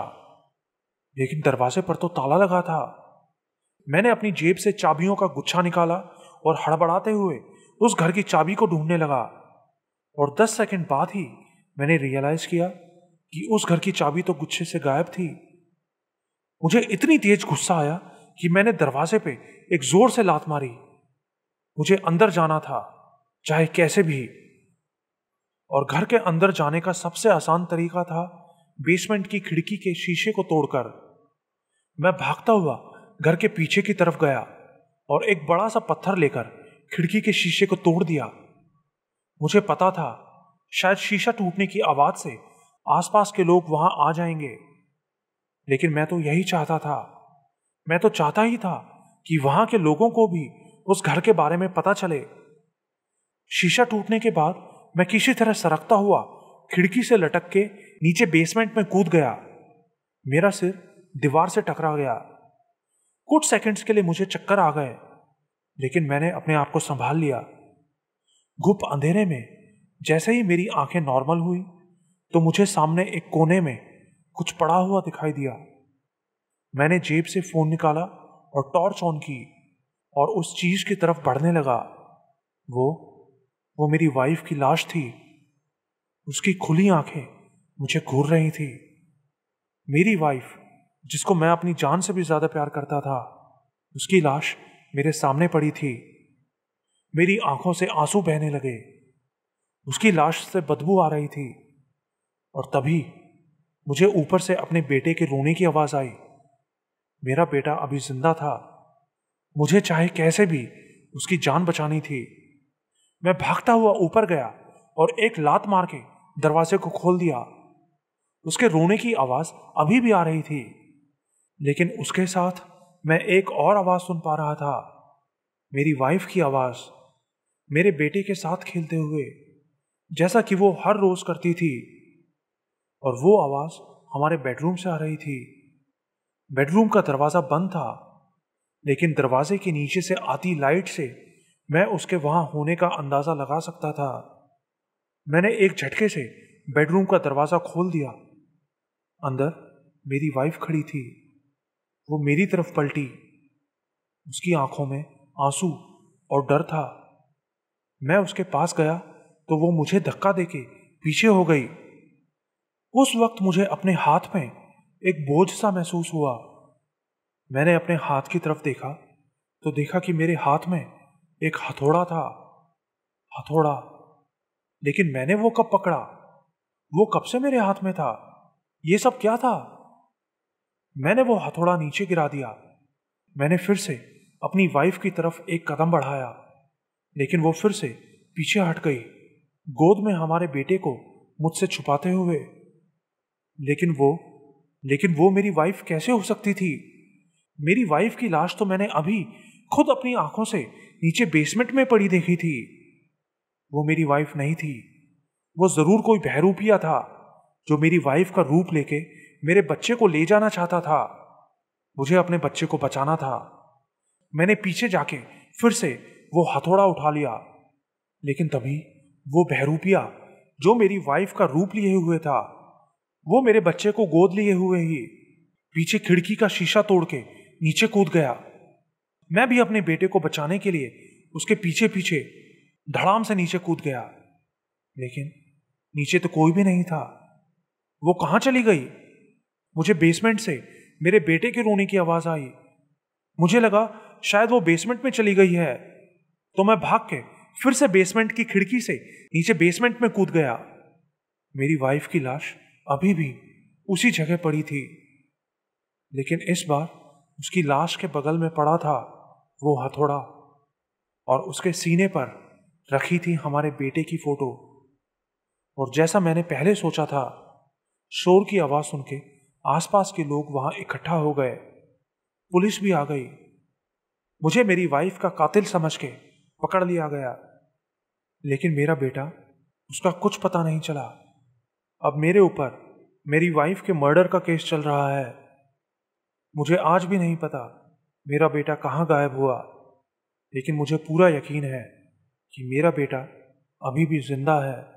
लेकिन दरवाजे पर तो ताला लगा था मैंने अपनी जेब से चाबियों का गुच्छा निकाला और हड़बड़ाते हुए उस घर की चाबी को ढूंढने लगा और दस सेकंड बाद ही मैंने रियलाइज किया कि उस घर की चाबी तो गुच्छे से गायब थी मुझे इतनी तेज गुस्सा आया कि मैंने दरवाजे पे एक जोर से लात मारी मुझे अंदर जाना था चाहे कैसे भी और घर के अंदर जाने का सबसे आसान तरीका था बेसमेंट की खिड़की के शीशे को तोड़कर मैं भागता हुआ घर के पीछे की तरफ गया और एक बड़ा सा पत्थर लेकर खिड़की के शीशे को तोड़ दिया मुझे पता था शायद शीशा टूटने की आवाज से आसपास के लोग वहां आ जाएंगे लेकिन मैं तो यही चाहता था मैं तो चाहता ही था कि वहां के लोगों को भी उस घर के बारे में पता चले शीशा टूटने के बाद मैं किसी तरह सरकता हुआ खिड़की से लटक के नीचे बेसमेंट में कूद गया मेरा सिर दीवार से टकरा गया कुछ सेकंड्स के लिए मुझे चक्कर आ गए लेकिन मैंने अपने आप को संभाल लिया गुप्त अंधेरे में जैसे ही मेरी आंखें नॉर्मल हुई तो मुझे सामने एक कोने में कुछ पड़ा हुआ दिखाई दिया मैंने जेब से फ़ोन निकाला और टॉर्च ऑन की और उस चीज़ की तरफ बढ़ने लगा वो वो मेरी वाइफ की लाश थी उसकी खुली आंखें मुझे घूर रही थी मेरी वाइफ जिसको मैं अपनी जान से भी ज़्यादा प्यार करता था उसकी लाश मेरे सामने पड़ी थी मेरी आंखों से आंसू बहने लगे उसकी लाश से बदबू आ रही थी और तभी मुझे ऊपर से अपने बेटे के रोने की आवाज आई मेरा बेटा अभी जिंदा था मुझे चाहे कैसे भी उसकी जान बचानी थी मैं भागता हुआ ऊपर गया और एक लात मार के दरवाजे को खोल दिया उसके रोने की आवाज अभी भी आ रही थी लेकिन उसके साथ मैं एक और आवाज सुन पा रहा था मेरी वाइफ की आवाज मेरे बेटे के साथ खेलते हुए जैसा कि वो हर रोज करती थी और वो आवाज़ हमारे बेडरूम से आ रही थी बेडरूम का दरवाज़ा बंद था लेकिन दरवाजे के नीचे से आती लाइट से मैं उसके वहाँ होने का अंदाज़ा लगा सकता था मैंने एक झटके से बेडरूम का दरवाज़ा खोल दिया अंदर मेरी वाइफ खड़ी थी वो मेरी तरफ पलटी उसकी आंखों में आंसू और डर था मैं उसके पास गया तो वो मुझे धक्का देके पीछे हो गई उस वक्त मुझे अपने हाथ में एक बोझ सा महसूस हुआ मैंने अपने हाथ की तरफ देखा तो देखा कि मेरे हाथ में एक हथौड़ा था हथौड़ा लेकिन मैंने वो कब पकड़ा वो कब से मेरे हाथ में था ये सब क्या था मैंने वो हथौड़ा नीचे गिरा दिया मैंने फिर से अपनी वाइफ की तरफ एक कदम बढ़ाया लेकिन वो फिर से पीछे हट गई गोद में हमारे बेटे को मुझसे छुपाते हुए लेकिन वो लेकिन वो मेरी वाइफ कैसे हो सकती थी मेरी वाइफ की लाश तो मैंने अभी खुद अपनी आंखों से नीचे बेसमेंट में पड़ी देखी थी वो मेरी वाइफ नहीं थी वो जरूर कोई बहरूपिया था जो मेरी वाइफ का रूप लेके मेरे बच्चे को ले जाना चाहता था मुझे अपने बच्चे को बचाना था मैंने पीछे जाके फिर से वो हथौड़ा उठा लिया लेकिन तभी वो बहरूपिया जो मेरी वाइफ का रूप लिए हुए था वो मेरे बच्चे को गोद लिए हुए ही पीछे खिड़की का शीशा तोड़ के नीचे कूद गया मैं भी अपने बेटे को बचाने के लिए उसके पीछे पीछे धड़ाम से नीचे कूद गया लेकिन नीचे तो कोई भी नहीं था वो कहाँ चली गई मुझे बेसमेंट से मेरे बेटे के रोने की आवाज आई मुझे लगा शायद वो बेसमेंट में चली गई है तो मैं भाग के फिर से बेसमेंट की खिड़की से नीचे बेसमेंट में कूद गया मेरी वाइफ की लाश अभी भी उसी जगह पड़ी थी लेकिन इस बार उसकी लाश के बगल में पड़ा था वो हथौड़ा और उसके सीने पर रखी थी हमारे बेटे की फोटो और जैसा मैंने पहले सोचा था शोर की आवाज़ सुन के आसपास के लोग वहां इकट्ठा हो गए पुलिस भी आ गई मुझे मेरी वाइफ का कातिल समझ के पकड़ लिया गया लेकिन मेरा बेटा उसका कुछ पता नहीं चला अब मेरे ऊपर मेरी वाइफ के मर्डर का केस चल रहा है मुझे आज भी नहीं पता मेरा बेटा कहाँ गायब हुआ लेकिन मुझे पूरा यकीन है कि मेरा बेटा अभी भी जिंदा है